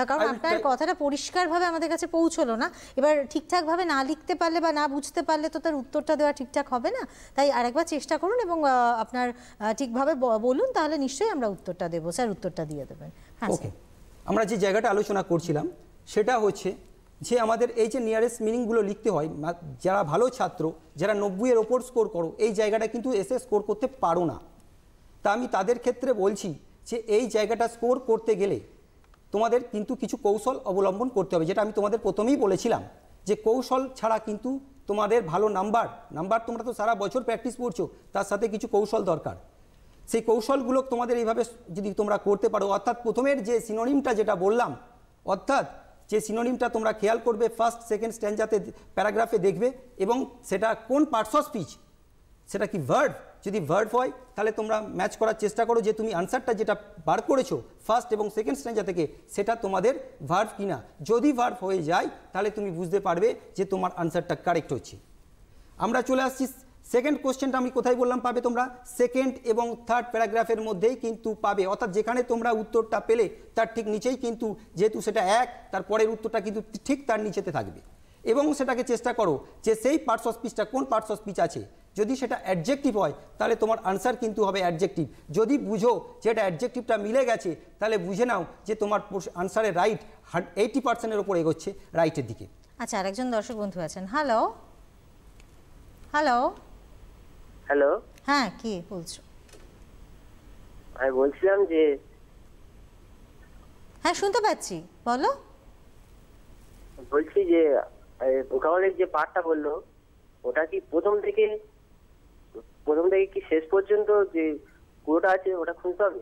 কারণ আপনার কথাটা পরিষ্কারভাবে আমাদের কাছে পৌঁছলো না এবার ঠিকঠাকভাবে না লিখতে পারলে বা না বুঝতে পারলে তো তার উত্তরটা দেওয়া ঠিকঠাক হবে না তাই আর একবার চেষ্টা করুন এবং আপনার ঠিকভাবে বলুন তাহলে নিশ্চয়ই আমরা উত্তরটা দেবো স্যার উত্তরটা দিয়ে দেবেন হ্যাঁ ওকে আমরা যে জায়গাটা আলোচনা করছিলাম সেটা হচ্ছে যে আমাদের এই যে নিয়ারেস্ট মিনিংগুলো লিখতে হয় যারা ভালো ছাত্র যারা নব্বইয়ের ওপর স্কোর করো এই জায়গাটা কিন্তু এসে স্কোর করতে পারো না তা আমি তাদের ক্ষেত্রে বলছি যে এই জায়গাটা স্কোর করতে গেলে তোমাদের কিন্তু কিছু কৌশল অবলম্বন করতে হবে যেটা আমি তোমাদের প্রথমেই বলেছিলাম যে কৌশল ছাড়া কিন্তু তোমাদের ভালো নাম্বার নাম্বার তোমরা তো সারা বছর প্র্যাকটিস করছো তার সাথে কিছু কৌশল দরকার সেই কৌশলগুলো তোমাদের এইভাবে যদি তোমরা করতে পারো অর্থাৎ প্রথমের যে সিনোনিমটা যেটা বললাম অর্থাৎ যে সিনোনিমটা তোমরা খেয়াল করবে ফার্স্ট সেকেন্ড স্ট্যান্ডাতে প্যারাগ্রাফে দেখবে এবং সেটা কোন পার্টস অফ স্পিচ সেটা কি ভার্ড যদি ভার্ড হয় তাহলে তোমরা ম্যাচ করার চেষ্টা করো যে তুমি আনসারটা যেটা বার করেছো ফার্স্ট এবং সেকেন্ড স্ট্যান্ডা থেকে সেটা তোমাদের ভার্ভ কিনা যদি ভার্ভ হয়ে যায় তাহলে তুমি বুঝতে পারবে যে তোমার আনসারটা কারেক্ট হচ্ছে আমরা চলে আসছি সেকেন্ড কোশ্চেনটা আমি কোথায় বললাম পাবে তোমরা সেকেন্ড এবং থার্ড প্যারাগ্রাফের মধ্যেই কিন্তু পাবে অর্থাৎ যেখানে তোমরা উত্তরটা পেলে তার ঠিক নিচেই কিন্তু যেহেতু সেটা এক তার পরের উত্তরটা কিন্তু ঠিক তার নিচেতে থাকবে এবং সেটাকে চেষ্টা করো যে সেই পার্টস অফ স্পিচটা কোন পার্টস অফ স্পিচ আছে যদি সেটা অ্যাডজেক্টিভ হয় তাহলে তোমার আনসার কিন্তু হবে অ্যাডজেক্টিভ যদি বুঝো যে এটা অ্যাডজেক্টিভটা মিলে গেছে তাহলে বুঝে নাও যে তোমার আনসারের রাইট এইটি পার্সেন্টের ওপর এগোচ্ছে রাইটের দিকে আচ্ছা আরেকজন দর্শক বন্ধু আছেন হ্যালো হ্যালো হ্যালো হ্যাঁ কি বলছো আমি বলছিলাম যে হ্যাঁ শুনতে পাচ্ছি বলো বলছি যে ওখানের যে পাঠটা বললো ওটা কি প্রথম থেকে প্রথম থেকে কি শেষ পর্যন্ত যে পুরোটা আছে ওটা খুলতে হবে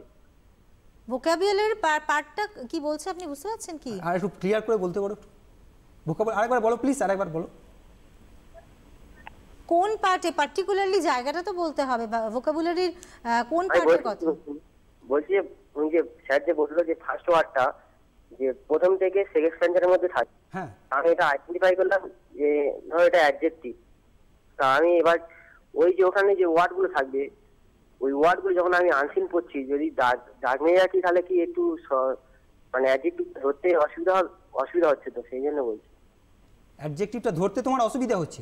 ভোকাবিয়ালের পার্টটা কি বলছে আপনি বুঝতে পারছেন কি আর একটু ক্লিয়ার করে বলতে পারো ভোকাবিয়াল আরেকবার বলো প্লিজ আরেকবার বলো কোন পার্টে পার্টিকুলারলি জায়গাটা তো বলতে হবে ভোকাবুলারির কোন পার্টের কথা বলছি যে স্যার যে বললো যে ফার্স্ট ওয়ার্ডটা যে প্রথম থেকে সেকেন্ড স্ট্যান্ডার্ডের মধ্যে থাকে হ্যাঁ। আমি এটা আইডেন্টিফাই করলাম যে ধর এটা অ্যাডজেক্টিভ তা আমি এবার ওই যে ওখানে যে ওয়ার্ডগুলো থাকবে ওই ওয়ার্ডগুলো যখন আমি আনসিন করছি যদি দাগ দাগ নিয়ে যাচ্ছি তাহলে কি একটু মানে অ্যাডজেক্টিভ ধরতে অসুবিধা অসুবিধা হচ্ছে তো সেই জন্য বলছি অ্যাডজেক্টিভটা ধরতে তোমার অসুবিধা হচ্ছে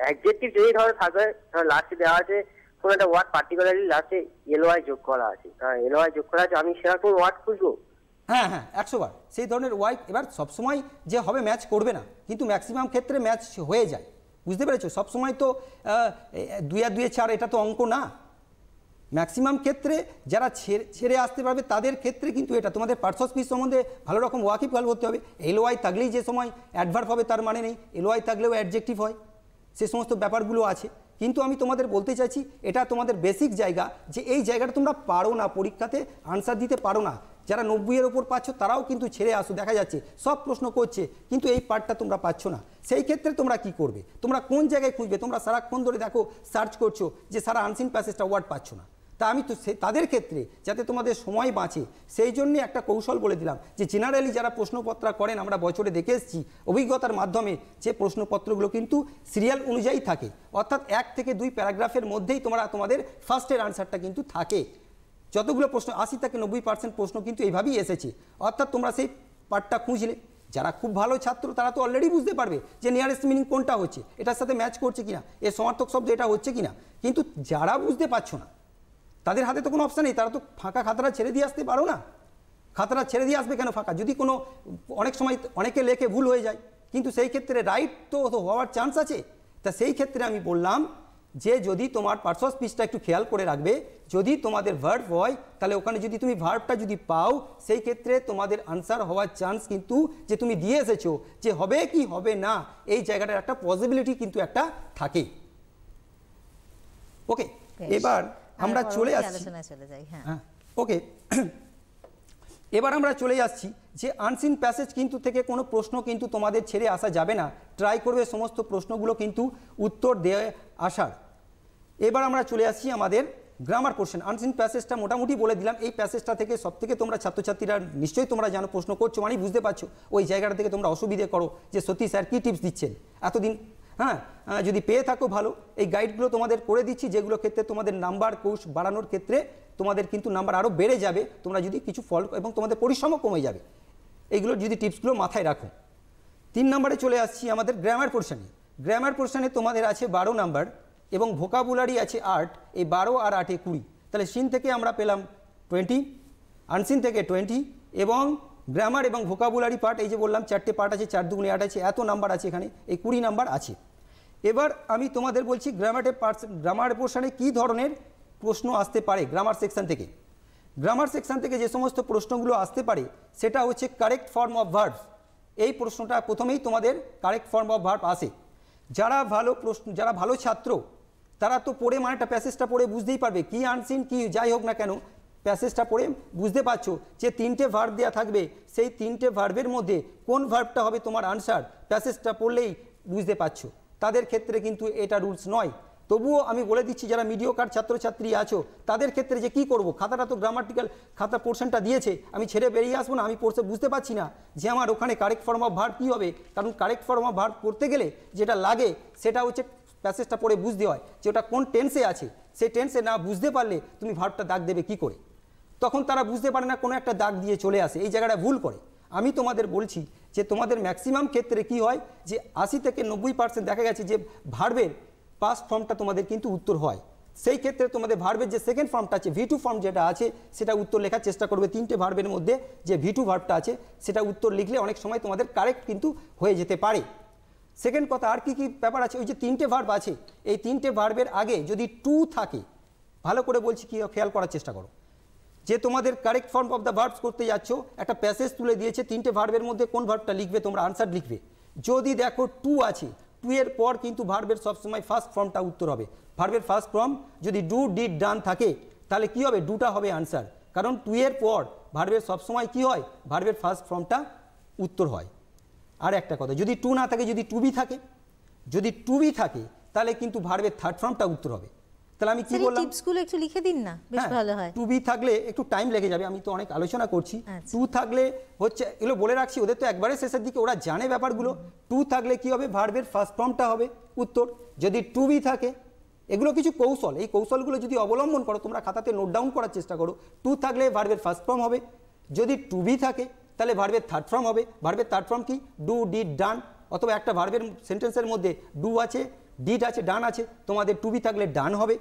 অ্যাডজেক্টিভ যদি ধরো থাকবে ধরো লাস্টে দেওয়া আছে কোনো একটা ওয়ার্ড পার্টিকুলারলি লাস্টে এলো আই যোগ করা আছে এলো হ্যাঁ, আই যোগ করা আছে আমি সেরকম ওয়ার্ড খুঁজবো হ্যাঁ হ্যাঁ একশো বার সেই ধরনের ওয়াই এবার সবসময় যে হবে ম্যাচ করবে না কিন্তু ম্যাক্সিমাম ক্ষেত্রে ম্যাচ হয়ে যায় বুঝতে পেরেছো সবসময় তো দুই আর দুয়ে চার এটা তো অঙ্ক না ম্যাক্সিমাম ক্ষেত্রে যারা ছেড়ে ছেড়ে আসতে পারবে তাদের ক্ষেত্রে কিন্তু এটা তোমাদের পার্শ্বস্পিস সম্বন্ধে ভালো রকম ফল করতে হবে এলওয়াই থাকলেই যে সময় অ্যাডভার্ভ হবে তার মানে নেই এলওয়াই থাকলেও অ্যাডজেক্টিভ হয় সে সমস্ত ব্যাপারগুলো আছে কিন্তু আমি তোমাদের বলতে চাইছি এটা তোমাদের বেসিক জায়গা যে এই জায়গাটা তোমরা পারো না পরীক্ষাতে আনসার দিতে পারো না যারা নব্বইয়ের ওপর পাচ্ছ তারাও কিন্তু ছেড়ে আসো দেখা যাচ্ছে সব প্রশ্ন করছে কিন্তু এই পার্টটা তোমরা পাচ্ছ না সেই ক্ষেত্রে তোমরা কি করবে তোমরা কোন জায়গায় খুঁজবে তোমরা সারাক্ষণ ধরে দেখো সার্চ করছো যে সারা আনসিন প্যাসেজটা ওয়ার্ড পাচ্ছ না তা আমি তো সে তাদের ক্ষেত্রে যাতে তোমাদের সময় বাঁচে সেই জন্য একটা কৌশল বলে দিলাম যে জেনারেলি যারা প্রশ্নপত্র করেন আমরা বছরে দেখে এসেছি অভিজ্ঞতার মাধ্যমে যে প্রশ্নপত্রগুলো কিন্তু সিরিয়াল অনুযায়ী থাকে অর্থাৎ এক থেকে দুই প্যারাগ্রাফের মধ্যেই তোমরা তোমাদের ফার্স্টের আনসারটা কিন্তু থাকে যতগুলো প্রশ্ন আশি থেকে নব্বই পার্সেন্ট প্রশ্ন কিন্তু এইভাবেই এসেছে অর্থাৎ তোমরা সেই পার্টটা খুঁজলে যারা খুব ভালো ছাত্র তারা তো অলরেডি বুঝতে পারবে যে নিয়ারেস্ট মিনিং কোনটা হচ্ছে এটার সাথে ম্যাচ করছে কিনা এর সমার্থক শব্দ এটা হচ্ছে কিনা কিন্তু যারা বুঝতে পারছো না তাদের হাতে তো কোনো অপশান নেই তারা তো ফাঁকা খাতাটা ছেড়ে দিয়ে আসতে পারো না খাতাটা ছেড়ে দিয়ে আসবে কেন ফাঁকা যদি কোনো অনেক সময় অনেকে লেখে ভুল হয়ে যায় কিন্তু সেই ক্ষেত্রে রাইট তো হওয়ার চান্স আছে তা সেই ক্ষেত্রে আমি বললাম যে যদি তোমার পার্সস পিসটা একটু খেয়াল করে রাখবে যদি তোমাদের ভার্ভ হয় তাহলে ওখানে যদি তুমি ভার্ভটা যদি পাও সেই ক্ষেত্রে তোমাদের আনসার হওয়ার চান্স কিন্তু যে তুমি দিয়ে এসেছো যে হবে কি হবে না এই জায়গাটার একটা পসিবিলিটি কিন্তু একটা থাকে ওকে এবার আমরা হ্যাঁ, চলে আসছি হ্যাঁ। হ্যাঁ, ওকে এবার আমরা চলে যাচ্ছি যে আনসিন প্যাসেজ কিন্তু থেকে কোনো প্রশ্ন কিন্তু তোমাদের ছেড়ে আসা যাবে না ট্রাই করবে সমস্ত প্রশ্নগুলো কিন্তু উত্তর দেয় আসার এবার আমরা চলে আসছি আমাদের গ্রামার কোশ্চেন আনসিন প্যাসেজটা মোটামুটি বলে দিলাম এই প্যাসেজটা থেকে সব থেকে তোমরা ছাত্রছাত্রীরা নিশ্চয়ই তোমরা জানো প্রশ্ন করছো মানেই বুঝতে পারছো ওই জায়গাটা থেকে তোমরা অসুবিধে করো যে সত্যি স্যার কী টিপস দিচ্ছেন এতদিন হ্যাঁ যদি পেয়ে থাকো ভালো এই গাইডগুলো তোমাদের করে দিচ্ছি যেগুলো ক্ষেত্রে তোমাদের নাম্বার কোর্স বাড়ানোর ক্ষেত্রে তোমাদের কিন্তু নাম্বার আরও বেড়ে যাবে তোমরা যদি কিছু ফল এবং তোমাদের পরিশ্রমও কমে যাবে এইগুলো যদি টিপসগুলো মাথায় রাখো তিন নম্বরে চলে আসছি আমাদের গ্রামার পোর্শানে গ্রামার পোর্শানে তোমাদের আছে বারো নাম্বার এবং ভোকাবুলারি আছে আট এই বারো আর আটে কুড়ি তাহলে সিন থেকে আমরা পেলাম টোয়েন্টি আনসিন থেকে টোয়েন্টি এবং গ্রামার এবং ভোকাবুলারি পার্ট এই যে বললাম চারটে পার্ট আছে চার দুগুণে আট আছে এত নাম্বার আছে এখানে এই কুড়ি নাম্বার আছে এবার আমি তোমাদের বলছি গ্রামারে গ্রামার পোর্শনে কী ধরনের প্রশ্ন আসতে পারে গ্রামার সেকশন থেকে গ্রামার সেকশন থেকে যে সমস্ত প্রশ্নগুলো আসতে পারে সেটা হচ্ছে কারেক্ট ফর্ম অফ ভার্ভ এই প্রশ্নটা প্রথমেই তোমাদের কারেক্ট ফর্ম অফ ভার্ভ আসে যারা ভালো প্রশ্ন যারা ভালো ছাত্র তারা তো পড়ে মানেটা প্যাসেজটা পড়ে বুঝতেই পারবে কি আনসিন কি যাই হোক না কেন প্যাসেজটা পড়ে বুঝতে পারছো যে তিনটে ভার্ব দেওয়া থাকবে সেই তিনটে ভার্বের মধ্যে কোন ভার্বটা হবে তোমার আনসার প্যাসেজটা পড়লেই বুঝতে পারছো তাদের ক্ষেত্রে কিন্তু এটা রুলস নয় তবুও আমি বলে দিচ্ছি যারা মিডিও কার্ড ছাত্রছাত্রী আছো তাদের ক্ষেত্রে যে কি করব খাতাটা তো গ্রামাটিক্যাল খাতা পোর্শনটা দিয়েছে আমি ছেড়ে বেরিয়ে আসবো না আমি পড়তে বুঝতে পারছি না যে আমার ওখানে কারেক্ট ফর্ম অফ ভার্ব কী হবে কারণ কারেক্ট ফর্ম অফ ভার্ব করতে গেলে যেটা লাগে সেটা হচ্ছে প্যাসেজটা পড়ে বুঝতে হয় যে ওটা কোন টেন্সে আছে সেই টেন্সে না বুঝতে পারলে তুমি ভার্বটা দাগ দেবে কি করে তখন তারা বুঝতে পারে না কোনো একটা দাগ দিয়ে চলে আসে এই জায়গাটা ভুল করে আমি তোমাদের বলছি যে তোমাদের ম্যাক্সিমাম ক্ষেত্রে কি হয় যে আশি থেকে নব্বই পার্সেন্ট দেখা গেছে যে ভার্বের পাস ফর্মটা তোমাদের কিন্তু উত্তর হয় সেই ক্ষেত্রে তোমাদের ভার্বের যে সেকেন্ড ফর্মটা আছে ভিটু ফর্ম যেটা আছে সেটা উত্তর লেখার চেষ্টা করবে তিনটে ভার্বের মধ্যে যে ভিটু ভার্বটা আছে সেটা উত্তর লিখলে অনেক সময় তোমাদের কারেক্ট কিন্তু হয়ে যেতে পারে সেকেন্ড কথা আর কি কি ব্যাপার আছে ওই যে তিনটে ভার্ব আছে এই তিনটে ভার্বের আগে যদি টু থাকে ভালো করে বলছি কি খেয়াল করার চেষ্টা করো যে তোমাদের correct form of the verbs করতে যাচ্ছ একটা প্যাসেজ তুলে দিয়েছে তিনটে ভার্বের মধ্যে কোন ভার্বটা লিখবে তোমরা আনসার লিখবে যদি দেখো টু আছে টু এর পর কিন্তু ভার্বের সবসময় ফার্স্ট ফর্মটা উত্তর হবে ভার্বের ফার্স্ট ফর্ম যদি ডু ডিড ডান থাকে তাহলে কি হবে ডুটা হবে আনসার কারণ টু এর পর ভার্বের সবসময় কি হয় ভার্বের ফার্স্ট ফর্মটা উত্তর হয় আর একটা কথা যদি টু না থাকে যদি টু বি থাকে যদি টু বি থাকে তাহলে কিন্তু ভার্বের থার্ড ফর্মটা উত্তর হবে তাহলে আমি কি বললাম টিপসগুলো একটু লিখে দিন না বেশ হ্যাঁ, ভালো হয় টু বি থাকলে একটু টাইম লেগে যাবে আমি তো অনেক আলোচনা করছি টু আচ্ছা। থাকলে হচ্ছে এগুলো বলে রাখছি ওদের তো একবারে শেষের দিকে ওরা জানে ব্যাপারগুলো টু থাকলে কি হবে ভার্বের ফার্স্ট ফর্মটা হবে উত্তর যদি টু বি থাকে এগুলো কিছু কৌশল এই কৌশলগুলো যদি অবলম্বন করো তোমরা খাতাতে নোট ডাউন করার চেষ্টা করো টু থাকলে ভার্বের ফার্স্ট ফর্ম হবে যদি টু বি থাকে তাহলে ভার্বের থার্ড ফর্ম হবে ভার্বের থার্ড ফর্ম কি ডু ডিড ডান অথবা একটা ভার্বের সেন্টেন্সের মধ্যে ডু আছে ডিট আছে ডান আছে তোমাদের টুবি থাকলে ডান হবে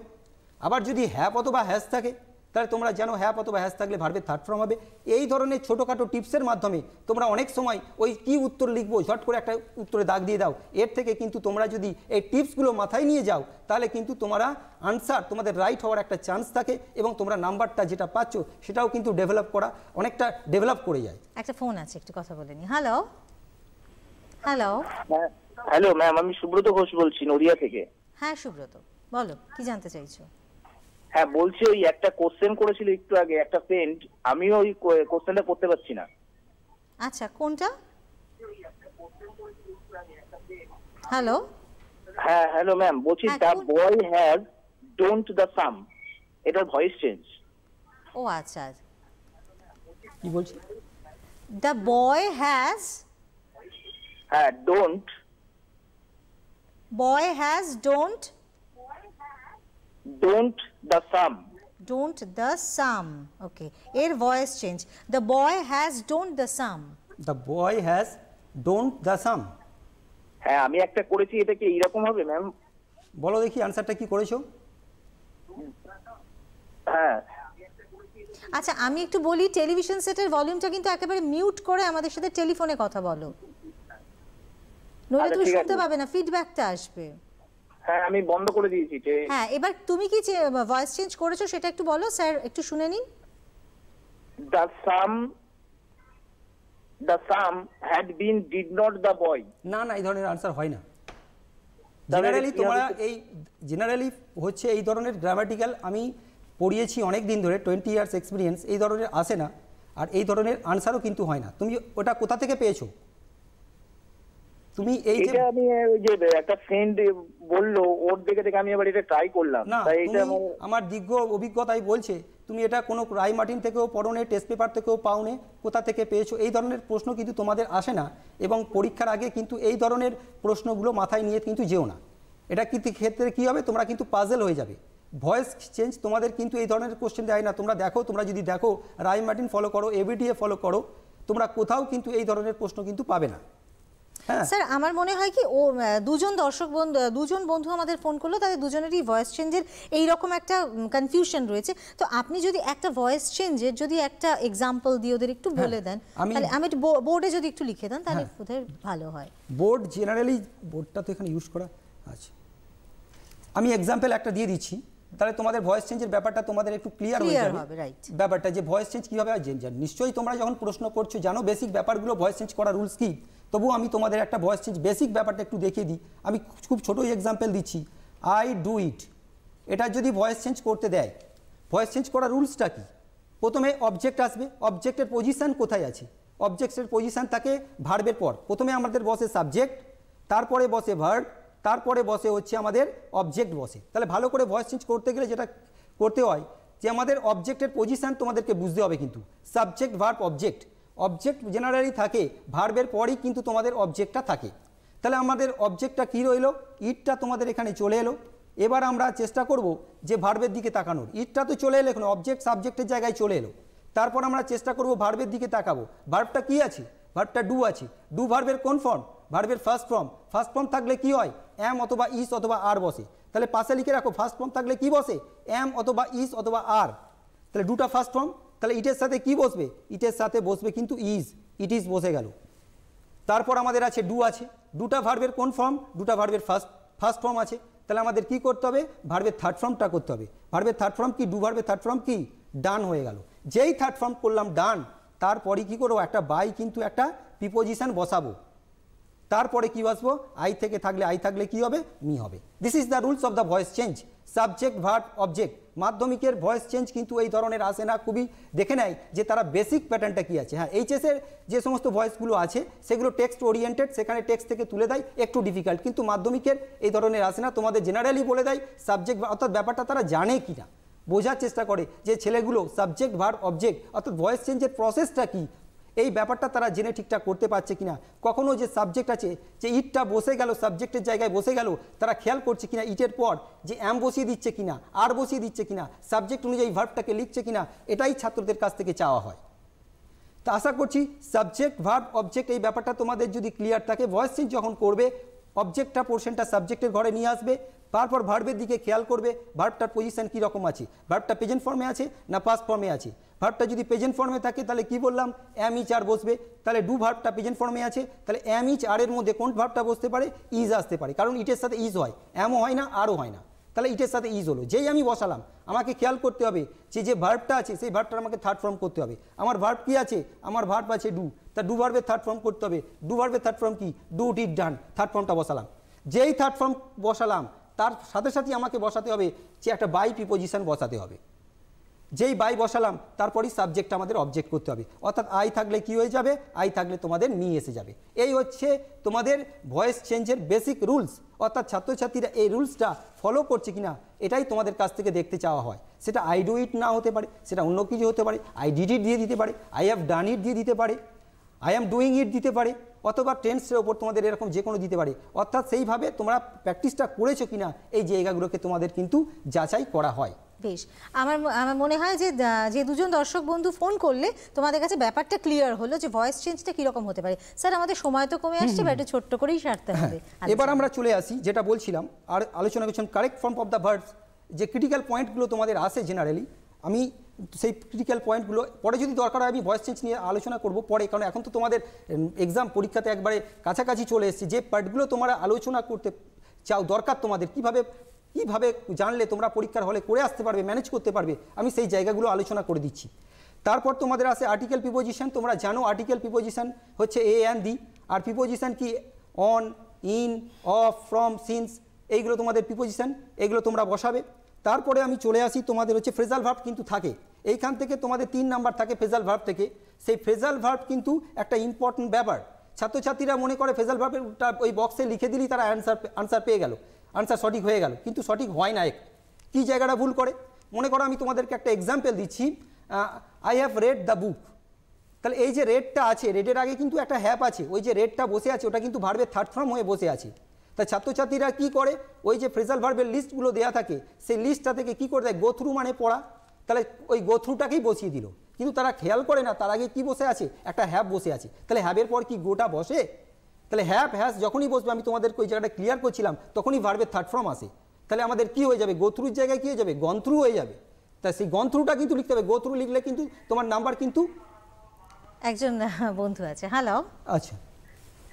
আবার যদি হ্যাপ অথবা হ্যাশ থাকে তাহলে তোমরা জানো হ্যাপ অথবা হ্যাস থাকলে ভারবে থার্ড ফর্ম হবে এই ধরনের ছোটোখাটো টিপসের মাধ্যমে তোমরা অনেক সময় ওই কি উত্তর লিখবো ঝট করে একটা উত্তরে দাগ দিয়ে দাও এর থেকে কিন্তু তোমরা যদি এই টিপসগুলো মাথায় নিয়ে যাও তাহলে কিন্তু তোমরা আনসার তোমাদের রাইট হওয়ার একটা চান্স থাকে এবং তোমরা নাম্বারটা যেটা পাচ্ছ সেটাও কিন্তু ডেভেলপ করা অনেকটা ডেভেলপ করে যায় একটা ফোন আছে একটু কথা বলে নি হ্যালো হ্যালো হ্যালো ম্যাম আমি সুব্রত ঘোষ বলছি নদিয়া থেকে হ্যাঁ সুব্রত বলো কি জানতে চাইছো হ্যাঁ বলছি ওই একটা কোশ্চেন করেছিল একটু আগে একটা ফ্রেন্ড আমিও ওই কোশ্চেনটা করতে পারছি না আচ্ছা কোনটা হ্যালো হ্যাঁ হ্যালো ম্যাম বলছি the boy has don't the sum এটার ভয়েস চেঞ্জ ও আচ্ছা কি বলছি দ্য বয় হ্যাজ হ্যাঁ don't Boy has don't. Don't the sum. Don't the sum. Okay. Air voice change. The boy has don't the sum. The boy has don't the sum. হ্যাঁ আমি একটা করেছি এটা কি এইরকম হবে ম্যাম বলো দেখি আনসারটা কি করেছো হ্যাঁ আচ্ছা আমি একটু বলি টেলিভিশন সেটের ভলিউমটা কিন্তু একেবারে মিউট করে আমাদের সাথে টেলিফোনে কথা বলো নইলে আচ্ছা, তুমি শুনতে পাবে না ফিডব্যাকটা আসবে হ্যাঁ আমি বন্ধ করে দিয়েছি যে হ্যাঁ এবার তুমি কি ভয়েস চেঞ্জ করেছো সেটা একটু বলো স্যার একটু শুনে নিন sum sum had been did not boy না না এই ধরনের আনসার হয় না জেনারেলি তোমরা এই জেনারেলি হচ্ছে এই ধরনের গ্রামাটিক্যাল আমি পড়িয়েছি অনেক দিন ধরে টোয়েন্টি ইয়ার্স এক্সপিরিয়েন্স এই ধরনের আসে না আর এই ধরনের আনসারও কিন্তু হয় না তুমি ওটা কোথা থেকে পেয়েছো তুমি এই যে আমি যে একটা ফ্রেন্ড বললো ওর দেখে দেখে আমি আবার এটা ট্রাই করলাম না এটা আমার দীর্ঘ অভিজ্ঞতাই বলছে তুমি এটা কোনো রাই মার্টিন থেকেও টেস্ট পেপার থেকেও কোথা থেকে পেয়েছো এই ধরনের প্রশ্ন কিন্তু তোমাদের আসে না এবং পরীক্ষার আগে কিন্তু এই ধরনের প্রশ্নগুলো মাথায় নিয়ে কিন্তু যেও না এটা কিন্তু ক্ষেত্রে কী হবে তোমরা কিন্তু পাজেল হয়ে যাবে ভয়েস চেঞ্জ তোমাদের কিন্তু এই ধরনের কোশ্চেন দেয় না তোমরা দেখো তোমরা যদি দেখো রাই মার্টিন ফলো করো এবিডিএ ফলো করো তোমরা কোথাও কিন্তু এই ধরনের প্রশ্ন কিন্তু পাবে না হ্যাঁ। স্যার আমার মনে হয় কি ও দুজন দর্শক বন্ধু দুজন বন্ধু আমাদের ফোন করলো তাদের দুজনেরই ভয়েস চেঞ্জের এই রকম একটা কনফিউশন রয়েছে তো আপনি যদি একটা ভয়েস চেঞ্জের যদি একটা এক্সাম্পল দিয়ে ওদের একটু হ্যাঁ, বলে দেন তাহলে আমি বোর্ডে যদি একটু লিখে দেন তাহলে ওদের হ্যাঁ। ভালো হয় বোর্ড জেনারেলি বোর্ডটা তো এখানে ইউজ করা আছে আমি এক্সাম্পল একটা দিয়ে দিচ্ছি তাহলে তোমাদের ভয়েস চেঞ্জের ব্যাপারটা তোমাদের একটু ক্লিয়ার হয়ে যাবে ব্যাপারটা যে ভয়েস চেঞ্জ কীভাবে নিশ্চয়ই তোমরা যখন প্রশ্ন করছো জানো বেসিক ব্যাপারগুলো ভয়েস চেঞ্জ করার রুলস কী তবু আমি তোমাদের একটা ভয়েস চেঞ্জ বেসিক ব্যাপারটা একটু দেখিয়ে দিই আমি খুব ছোটো এক্সাম্পল দিচ্ছি আই ডু ইট এটা যদি ভয়েস চেঞ্জ করতে দেয় ভয়েস চেঞ্জ করার রুলসটা কি প্রথমে অবজেক্ট আসবে অবজেক্টের পজিশান কোথায় আছে অবজেক্টের পজিশান থাকে ভার্বের পর প্রথমে আমাদের বসে সাবজেক্ট তারপরে বসে ভার্ব তারপরে বসে হচ্ছে আমাদের অবজেক্ট বসে তাহলে ভালো করে ভয়েস চেঞ্জ করতে গেলে যেটা করতে হয় যে আমাদের অবজেক্টের পজিশান তোমাদেরকে বুঝতে হবে কিন্তু subject verb object object generally থাকে ভার্বের পরই কিন্তু তোমাদের অবজেক্টটা থাকে তাহলে আমাদের অবজেক্টটা কী রইল ইটটা তোমাদের এখানে চলে এলো এবার আমরা চেষ্টা করব যে ভার্বের দিকে তাকানোর ইটটা তো চলে এলো এখন অবজেক্ট সাবজেক্টের জায়গায় চলে এলো তারপর আমরা চেষ্টা করব ভার্বের দিকে তাকাবো ভার্বটা কি আছে ভার্বটা ডু আছে ডু ভার্বের কোন ফর্ম ভার্বের ফার্স্ট ফর্ম ফার্স্ট ফর্ম থাকলে কি হয় অ্যাম অথবা ইস অথবা আর বসে তাহলে পাশে লিখে রাখো ফার্স্ট ফর্ম থাকলে কি বসে এম অথবা ইস অথবা আর তাহলে ডুটা ফার্স্ট ফর্ম তাহলে ইটের সাথে কি বসবে ইটের সাথে বসবে কিন্তু ইজ ইট ইজ বসে গেল তারপর আমাদের আছে ডু আছে দুটা ভার্বের কোন ফর্ম দুটা ভার্বের ফার্স্ট ফার্স্ট ফর্ম আছে তাহলে আমাদের কি করতে হবে ভার্বের থার্ড ফর্মটা করতে হবে ভার্বের থার্ড ফর্ম কি ডু ভার্বের থার্ড ফর্ম কি ডান হয়ে গেল যেই থার্ড ফর্ম করলাম ডান তারপরে কি করবো একটা বাই কিন্তু একটা প্রিপোজিশন বসাবো তারপরে কি বসবো আই থেকে থাকলে আই থাকলে কি হবে মি হবে this is the rules of the voice change subject verb object মাধ্যমিকের ভয়েস চেঞ্জ কিন্তু এই ধরনের আসে না খুবই দেখে নেয় যে তারা বেসিক প্যাটার্নটা কী আছে হ্যাঁ এইচএসের যে সমস্ত ভয়েসগুলো আছে সেগুলো টেক্সট ওরিয়েন্টেড সেখানে টেক্সট থেকে তুলে দেয় একটু ডিফিকাল্ট কিন্তু মাধ্যমিকের এই ধরনের আসে না তোমাদের জেনারেলি বলে দেয় সাবজেক্ট অর্থাৎ ব্যাপারটা তারা জানে কি না বোঝার চেষ্টা করে যে ছেলেগুলো সাবজেক্ট ভার অবজেক্ট অর্থাৎ ভয়েস চেঞ্জের প্রসেসটা কী এই ব্যাপারটা তারা জেনে ঠিকঠাক করতে পারছে কিনা কখনও যে সাবজেক্ট আছে যে ইটটা বসে গেল সাবজেক্টের জায়গায় বসে গেল তারা খেয়াল করছে কিনা ইটের পর যে অ্যাম বসিয়ে দিচ্ছে কিনা আর বসিয়ে দিচ্ছে কিনা সাবজেক্ট অনুযায়ী ভার্বটাকে লিখছে কিনা এটাই ছাত্রদের কাছ থেকে চাওয়া হয় তা আশা করছি সাবজেক্ট ভার্ব অবজেক্ট এই ব্যাপারটা তোমাদের যদি ক্লিয়ার থাকে ভয়েস চেঞ্জ যখন করবে অবজেক্টটা পোর্শনটা সাবজেক্টের ঘরে নিয়ে আসবে তারপর ভার্বের দিকে খেয়াল করবে ভার্বটার পজিশন কীরকম আছে ভার্বটা প্রেজেন্ট ফর্মে আছে না পাস্ট ফর্মে আছে ভার্বটা যদি প্রেজেন্ট ফর্মে থাকে তাহলে কি বললাম অ্যাম ইচ আর বসবে তাহলে ডু ভার্বটা প্রেজেন্ট ফর্মে আছে তাহলে অ্যাম ইচ আর এর মধ্যে কোন ভার্বটা বসতে পারে ইজ আসতে পারে কারণ ইটের সাথে ইজ হয় অ্যামও হয় না আরও হয় না তাহলে ইটের সাথে ইজ হলো যেই আমি বসালাম আমাকে খেয়াল করতে হবে যে যে ভার্বটা আছে সেই ভার্বটা আমাকে থার্ড ফর্ম করতে হবে আমার ভার্ব কী আছে আমার ভার্ব আছে ডু তা ডু ভার্বের থার্ড ফর্ম করতে হবে ডু ভার্বের থার্ড ফর্ম কি ডু ডিড ডান থার্ড ফর্মটা বসালাম যেই থার্ড ফর্ম বসালাম তার সাথে সাথেই আমাকে বসাতে হবে যে একটা বাই প্রিপোজিশন বসাতে হবে যেই বাই বসালাম তারপরই সাবজেক্ট আমাদের অবজেক্ট করতে হবে অর্থাৎ আই থাকলে কি হয়ে যাবে আই থাকলে তোমাদের নিয়ে এসে যাবে এই হচ্ছে তোমাদের ভয়েস চেঞ্জের বেসিক রুলস অর্থাৎ ছাত্রছাত্রীরা এই রুলসটা ফলো করছে কিনা এটাই তোমাদের কাছ থেকে দেখতে চাওয়া হয় সেটা আই ডু ইট না হতে পারে সেটা অন্য কিছু হতে পারে আই ডিড ইট দিয়ে দিতে পারে আই হ্যাভ ডান ইট দিয়ে দিতে পারে আই অ্যাম ডুইং ইট দিতে পারে অথবা টেন্সের ওপর তোমাদের এরকম যে কোনো দিতে পারে অর্থাৎ সেইভাবে তোমরা প্র্যাকটিসটা করেছো কিনা এই জায়গাগুলোকে তোমাদের কিন্তু যাচাই করা হয় বেশ আমার আমার মনে হয় যে যে দুজন দর্শক বন্ধু ফোন করলে তোমাদের কাছে ব্যাপারটা ক্লিয়ার হলো যে ভয়েস চেঞ্জটা কীরকম হতে পারে স্যার আমাদের সময় তো কমে আসছে বা একটা ছোট্ট করেই সারতে হবে হ্যাঁ, হ্যাঁ। এবার আমরা চলে আসি যেটা বলছিলাম আর আলোচনা করছিলাম correct form of the verbs যে ক্রিটিক্যাল পয়েন্টগুলো তোমাদের আসে জেনারেলি আমি সেই ক্রিটিক্যাল পয়েন্টগুলো পরে যদি দরকার হয় আমি ভয়েস চেঞ্জ নিয়ে আলোচনা করব পরে কারণ এখন তো তোমাদের এক্সাম পরীক্ষাতে একবারে কাছাকাছি চলে এসছে যে পার্টগুলো তোমরা আলোচনা করতে চাও দরকার তোমাদের কিভাবে কীভাবে জানলে তোমরা পরীক্ষার হলে করে আসতে পারবে ম্যানেজ করতে পারবে আমি সেই জায়গাগুলো আলোচনা করে দিচ্ছি তারপর তোমাদের আছে আর্টিকেল প্রিপোজিশন তোমরা জানো আর্টিকেল প্রিপোজিশন হচ্ছে এ অ্যান্ড দি আর প্রিপোজিশন কি on in of from since এইগুলো তোমাদের প্রিপোজিশন এগুলো তোমরা বসাবে তারপরে আমি চলে আসি তোমাদের হচ্ছে ফ্রেজাল ভার্ব কিন্তু থাকে এইখান থেকে তোমাদের তিন নাম্বার থাকে ফ্রেজাল ভার্ব থেকে সেই ফ্রেজাল ভার্ব কিন্তু একটা ইম্পর্টেন্ট ব্যাপার ছাত্রছাত্রীরা মনে করে ফ্রেজাল ভার্বটা ওই বক্সে লিখে দিলেই তারা অ্যান্সার আনসার পেয়ে গেল আনসার সঠিক হয়ে গেল কিন্তু সঠিক হয় না এক কী জায়গাটা ভুল করে মনে করো আমি তোমাদেরকে একটা এক্সাম্পল দিচ্ছি I have read the book তাহলে এই যে রেডটা আছে রেডের আগে কিন্তু একটা হ্যাপ আছে ওই যে রেডটা বসে আছে ওটা কিন্তু ভার্বের থার্ড ফর্ম হয়ে বসে আছে তাই ছাত্রছাত্রীরা কি করে ওই যে ফ্রেজাল ভার্বের লিস্টগুলো দেওয়া থাকে সেই লিস্টটা থেকে কি করে দেয় গোথ্রু মানে পড়া তাহলে ওই গোথ্রুটাকেই বসিয়ে দিল কিন্তু তারা খেয়াল করে না তার আগে কি বসে আছে একটা হ্যাব বসে আছে তাহলে হ্যাবের পর কি গোটা বসে তাহলে হ্যাপ হ্যাস যখনই বসবে আমি তোমাদের ওই জায়গাটা ক্লিয়ার করছিলাম তখনই ভার্বের থার্ড ফর্ম আসে তাহলে আমাদের কি হয়ে যাবে গোথ্রুর জায়গায় কী হয়ে যাবে গন্থ্রু হয়ে যাবে তা সেই গন্থ্রুটা কিন্তু লিখতে হবে গোথ্রু লিখলে কিন্তু তোমার নাম্বার কিন্তু একজন বন্ধু আছে হ্যালো আচ্ছা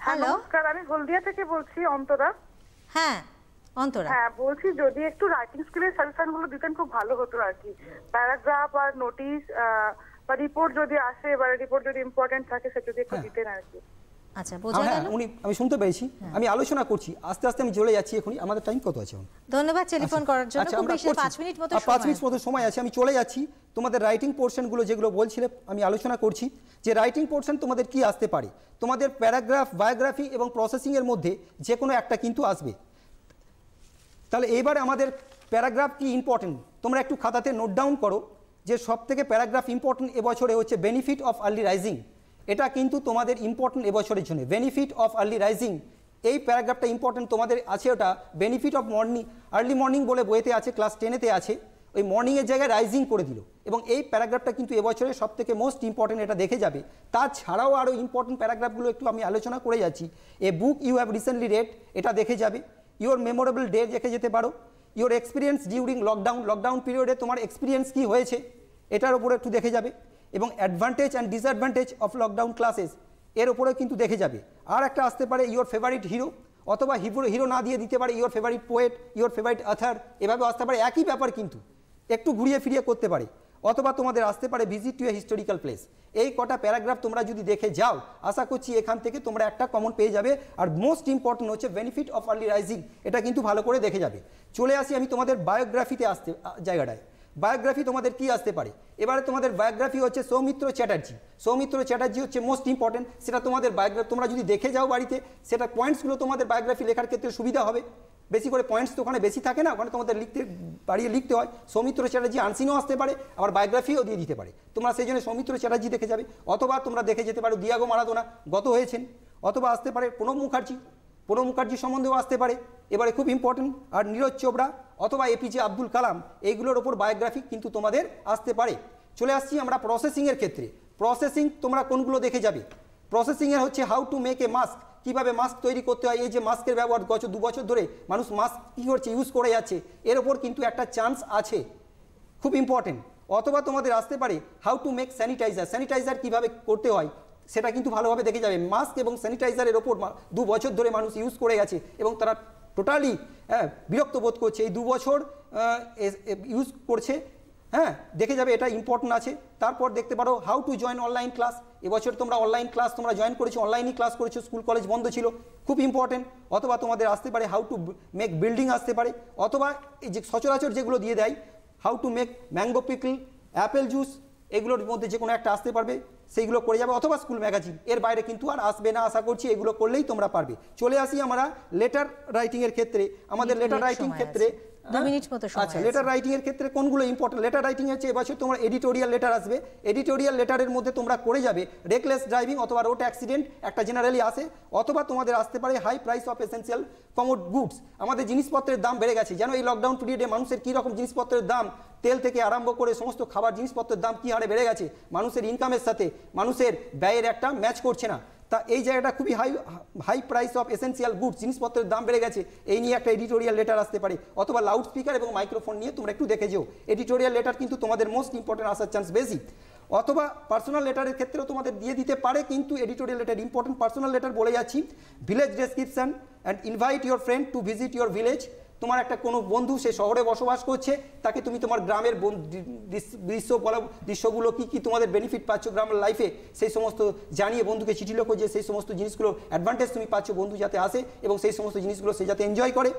হ্যাঁ, হ্যালো নমস্কার আমি হলদিয়া থেকে বলছি অন্তরা হ্যাঁ অন্তরা হ্যাঁ বলছি যদি একটু রাইটিং স্কিলের সাজেশন গুলো দিতেন খুব ভালো হতো আর কি প্যারাগ্রাফ আর নোটিশ বা রিপোর্ট যদি আসে বা রিপোর্ট যদি ইম্পর্টেন্ট থাকে সেটা যদি একটু হ্যাঁ। দিতেন আর কি আচ্ছা হ্যাঁ, উনি আমি শুনতে পেয়েছি হ্যাঁ। আমি আলোচনা করছি আস্তে আস্তে আমি চলে যাচ্ছি আমাদের টাইম কত আছে আচ্ছা, আচ্ছা, মিনিট সময় আছে আমি চলে যাচ্ছি তোমাদের রাইটিং পোর্শনগুলো যেগুলো বলছিলে আমি আলোচনা করছি যে রাইটিং পোর্শন তোমাদের কি আসতে পারে তোমাদের প্যারাগ্রাফ বায়োগ্রাফি এবং এর মধ্যে যে কোনো একটা কিন্তু আসবে তাহলে এইবার আমাদের প্যারাগ্রাফ কি ইম্পর্টেন্ট তোমরা একটু খাতাতে নোট ডাউন করো যে সব থেকে প্যারাগ্রাফ ইম্পর্টেন্ট এবছরে হচ্ছে বেনিফিট অফ আর্লি রাইজিং এটা কিন্তু তোমাদের ইম্পর্টেন্ট এবছরের জন্য বেনিফিট অফ আর্লি রাইজিং এই প্যারাগ্রাফটা ইম্পর্টেন্ট তোমাদের আছে ওটা benefit of morning early morning বলে বইতে আছে ক্লাস টেনেতে আছে ওই মর্নিংয়ের জায়গায় রাইজিং করে দিল এবং এই প্যারাগ্রাফটা কিন্তু এবছরের থেকে মোস্ট ইম্পর্টেন্ট এটা দেখে যাবে তাছাড়াও আরও ইম্পর্টেন্ট প্যারাগ্রাফগুলো একটু আমি আলোচনা করে যাচ্ছি a book you have recently read এটা দেখে যাবে ইউর মেমোরেবল ডে দেখে যেতে পারো your experience during lockdown lockdown পিরিয়ডে তোমার এক্সপিরিয়েন্স কী হয়েছে এটার ওপরে একটু দেখে যাবে এবং advantage and disadvantage of lockdown classes এর ওপরেও কিন্তু দেখে যাবে আর একটা আসতে পারে ইয়োর ফেভারিট হিরো অথবা হিরো না দিয়ে দিতে পারে your favourite poet your favourite author এভাবে আসতে পারে একই ব্যাপার কিন্তু একটু ঘুরিয়ে ফিরিয়ে করতে পারে অথবা তোমাদের আসতে পারে visit to a historical place এই কটা প্যারাগ্রাফ তোমরা যদি দেখে যাও আশা করছি এখান থেকে তোমরা একটা কমন পেয়ে যাবে আর মোস্ট ইম্পর্টেন্ট হচ্ছে বেনিফিট অফ আর্লি রাইজিং এটা কিন্তু ভালো করে দেখে যাবে চলে আসি আমি তোমাদের বায়োগ্রাফিতে আসতে জায়গাটায় বায়োগ্রাফি তোমাদের কি আসতে পারে এবারে তোমাদের বায়োগ্রাফি হচ্ছে সৌমিত্র চ্যাটার্জি সৌমিত্র চ্যাটার্জি হচ্ছে মোস্ট ইম্পর্টেন্ট সেটা তোমাদের বায়োগ্রাফি তোমরা যদি দেখে যাও বাড়িতে সেটা পয়েন্টসগুলো তোমাদের বায়োগ্রাফি লেখার ক্ষেত্রে সুবিধা হবে বেশি করে পয়েন্টস তো ওখানে বেশি থাকে না ওখানে তোমাদের লিখতে বাড়িয়ে লিখতে হয় সৌমিত্র চ্যাটার্জি আনসিনও আসতে পারে আবার বায়োগ্রাফিও দিয়ে দিতে পারে তোমরা সেই জন্য সৌমিত্র চ্যাটার্জি দেখে যাবে অথবা তোমরা দেখে যেতে পারো দিয়াগো মারাদোনা গত হয়েছেন অথবা আসতে পারে প্রণব মুখার্জি প্রণব মুখার্জি সম্বন্ধেও আসতে পারে এবারে খুব ইম্পর্টেন্ট আর নীরজ চোপড়া অথবা এপিজে আব্দুল কালাম এইগুলোর ওপর বায়োগ্রাফি কিন্তু তোমাদের আসতে পারে চলে আসছি আমরা প্রসেসিংয়ের ক্ষেত্রে প্রসেসিং তোমরা কোনগুলো দেখে যাবে প্রসেসিংয়ের হচ্ছে how to make a mask কীভাবে মাস্ক তৈরি করতে হয় এই যে মাস্কের ব্যবহার গত দু বছর ধরে মানুষ মাস্ক কী করছে ইউজ করে যাচ্ছে এর ওপর কিন্তু একটা চান্স আছে খুব ইম্পর্টেন্ট অথবা তোমাদের আসতে পারে how to make sanitizer sanitizer কীভাবে করতে হয় সেটা কিন্তু ভালোভাবে দেখে যাবে মাস্ক এবং স্যানিটাইজারের ওপর দু বছর ধরে মানুষ ইউজ করে গেছে এবং তারা টোটালি হ্যাঁ বিরক্ত বোধ করছে এই দু বছর ইউজ করছে হ্যাঁ দেখে যাবে এটা ইম্পর্টেন্ট আছে তারপর দেখতে পারো how to join online class এবছর তোমরা অনলাইন ক্লাস তোমরা জয়েন করেছো অনলাইনই ক্লাস করেছো স্কুল কলেজ বন্ধ ছিল খুব ইম্পর্টেন্ট অথবা তোমাদের আসতে পারে হাউ টু মেক বিল্ডিং আসতে পারে অথবা এই যে সচরাচর যেগুলো দিয়ে দেয় how to make mango pickle apple juice এগুলোর মধ্যে যে কোনো একটা আসতে পারবে সেইগুলো করে যাবে অথবা স্কুল ম্যাগাজিন এর বাইরে কিন্তু আর আসবে না আশা করছি এগুলো করলেই তোমরা পারবে চলে আসি আমরা লেটার রাইটিংয়ের ক্ষেত্রে আমাদের লেটার রাইটিং ক্ষেত্রে দু মিনিট মতো সময় আচ্ছা লেটার রাইটিং এর ক্ষেত্রে কোনগুলো ইম্পর্টেন্ট লেটার রাইটিং হচ্ছে এবছর তোমার এডিটোরিয়াল লেটার আসবে এডিটোরিয়াল লেটারের মধ্যে তোমরা করে যাবে রেকলেস ড্রাইভিং অথবা রোড অ্যাক্সিডেন্ট একটা জেনারেলি আসে অথবা তোমাদের আসতে পারে high price of essential commode goods আমাদের জিনিসপত্রের দাম বেড়ে গেছে যেন এই লকডাউন পিরিয়ডে মানুষের কীরকম জিনিসপত্রের দাম তেল থেকে আরম্ভ করে সমস্ত খাবার জিনিসপত্রের দাম কী হারে বেড়ে গেছে মানুষের ইনকামের সাথে মানুষের ব্যয়ের একটা ম্যাচ করছে না তা এই জায়গাটা খুবই high high price of essential good জিনিসপত্রের দাম বেড়ে গেছে এই নিয়ে একটা এডিটোরিয়াল লেটার আসতে পারে অথবা লাউড স্পিকার এবং মাইক্রোফোন নিয়ে তোমরা একটু দেখে যেও এডিটোরিয়াল লেটার কিন্তু তোমাদের মোস্ট ইম্পর্টেন্ট আসার চান্স বেশি অথবা পার্সোনাল লেটারের ক্ষেত্রেও তোমাদের দিয়ে দিতে পারে কিন্তু editorial letter important personal letter বলে যাচ্ছি village description and invite your friend to visit your village তোমার একটা কোনো বন্ধু সে শহরে বসবাস করছে তাকে তুমি তোমার গ্রামের দৃশ্য বলা দৃশ্যগুলো কী কী তোমাদের বেনিফিট পাচ্ছ গ্রামের লাইফে সেই সমস্ত জানিয়ে বন্ধুকে চিঠি লেখো যে সেই সমস্ত জিনিসগুলো অ্যাডভান্টেজ তুমি পাচ্ছ বন্ধু যাতে আসে এবং সেই সমস্ত জিনিসগুলো সে যাতে এনজয় করে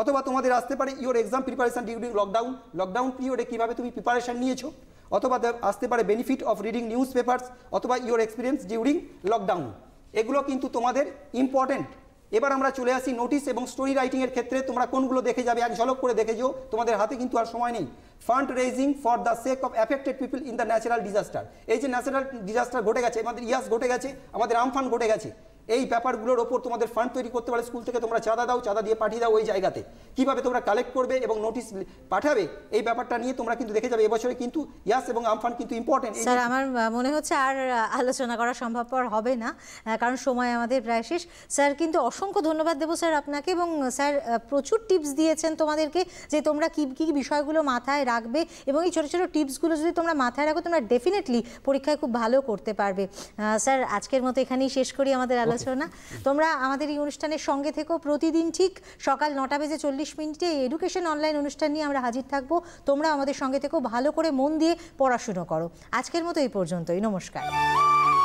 অথবা তোমাদের আসতে পারে your exam preparation during lockdown lockdown পিরিয়ডে কীভাবে তুমি প্রিপারেশান নিয়েছো অথবা আসতে পারে benefit of reading newspapers অথবা ইওর এক্সপিরিয়েন্স ডিউরিং লকডাউন এগুলো কিন্তু তোমাদের ইম্পর্টেন্ট এবার আমরা চলে আসি নোটিস এবং স্টোরি রাইটিংয়ের ক্ষেত্রে তোমরা কোনগুলো দেখে যাবে এক ঝলক করে দেখে যেও তোমাদের হাতে কিন্তু আর সময় নেই fund raising for the sake of affected people in the natural disaster এই যে ন্যাচারাল ডিজাস্টার ঘটে গেছে আমাদের ইয়াস ঘটে গেছে আমাদের আমফান ঘটে গেছে এই ব্যাপারগুলোর ওপর তোমাদের ফান্ড তৈরি করতে পারে স্কুল থেকে তোমরা চাঁদা দাও চাঁদা দিয়ে পাঠিয়ে দাও ওই জায়গাতে কীভাবে তোমরা কালেক্ট করবে এবং নোটিশ পাঠাবে এই ব্যাপারটা নিয়ে তোমরা কিন্তু দেখে যাবে এবছরে কিন্তু ইয়াস এবং আমফান কিন্তু ইম্পর্টেন্ট স্যার আমার মনে হচ্ছে আর আলোচনা করা সম্ভবপর হবে না কারণ সময় আমাদের প্রায় শেষ স্যার কিন্তু অসংখ্য ধন্যবাদ দেবো স্যার আপনাকে এবং স্যার প্রচুর টিপস দিয়েছেন তোমাদেরকে যে তোমরা কী কী বিষয়গুলো মাথায় রাখবে এবং এই ছোটো ছোটো টিপসগুলো যদি তোমরা মাথায় রাখো তোমরা ডেফিনেটলি পরীক্ষায় খুব ভালো করতে পারবে স্যার আজকের মতো এখানেই শেষ করি আমাদের আলোচনা না তোমরা আমাদের এই অনুষ্ঠানের সঙ্গে থেকো প্রতিদিন ঠিক সকাল নটা বেজে চল্লিশ মিনিটে এই এডুকেশন অনলাইন অনুষ্ঠান নিয়ে আমরা হাজির থাকবো তোমরা আমাদের সঙ্গে থেকো ভালো করে মন দিয়ে পড়াশুনো করো আজকের মতো এই পর্যন্তই নমস্কার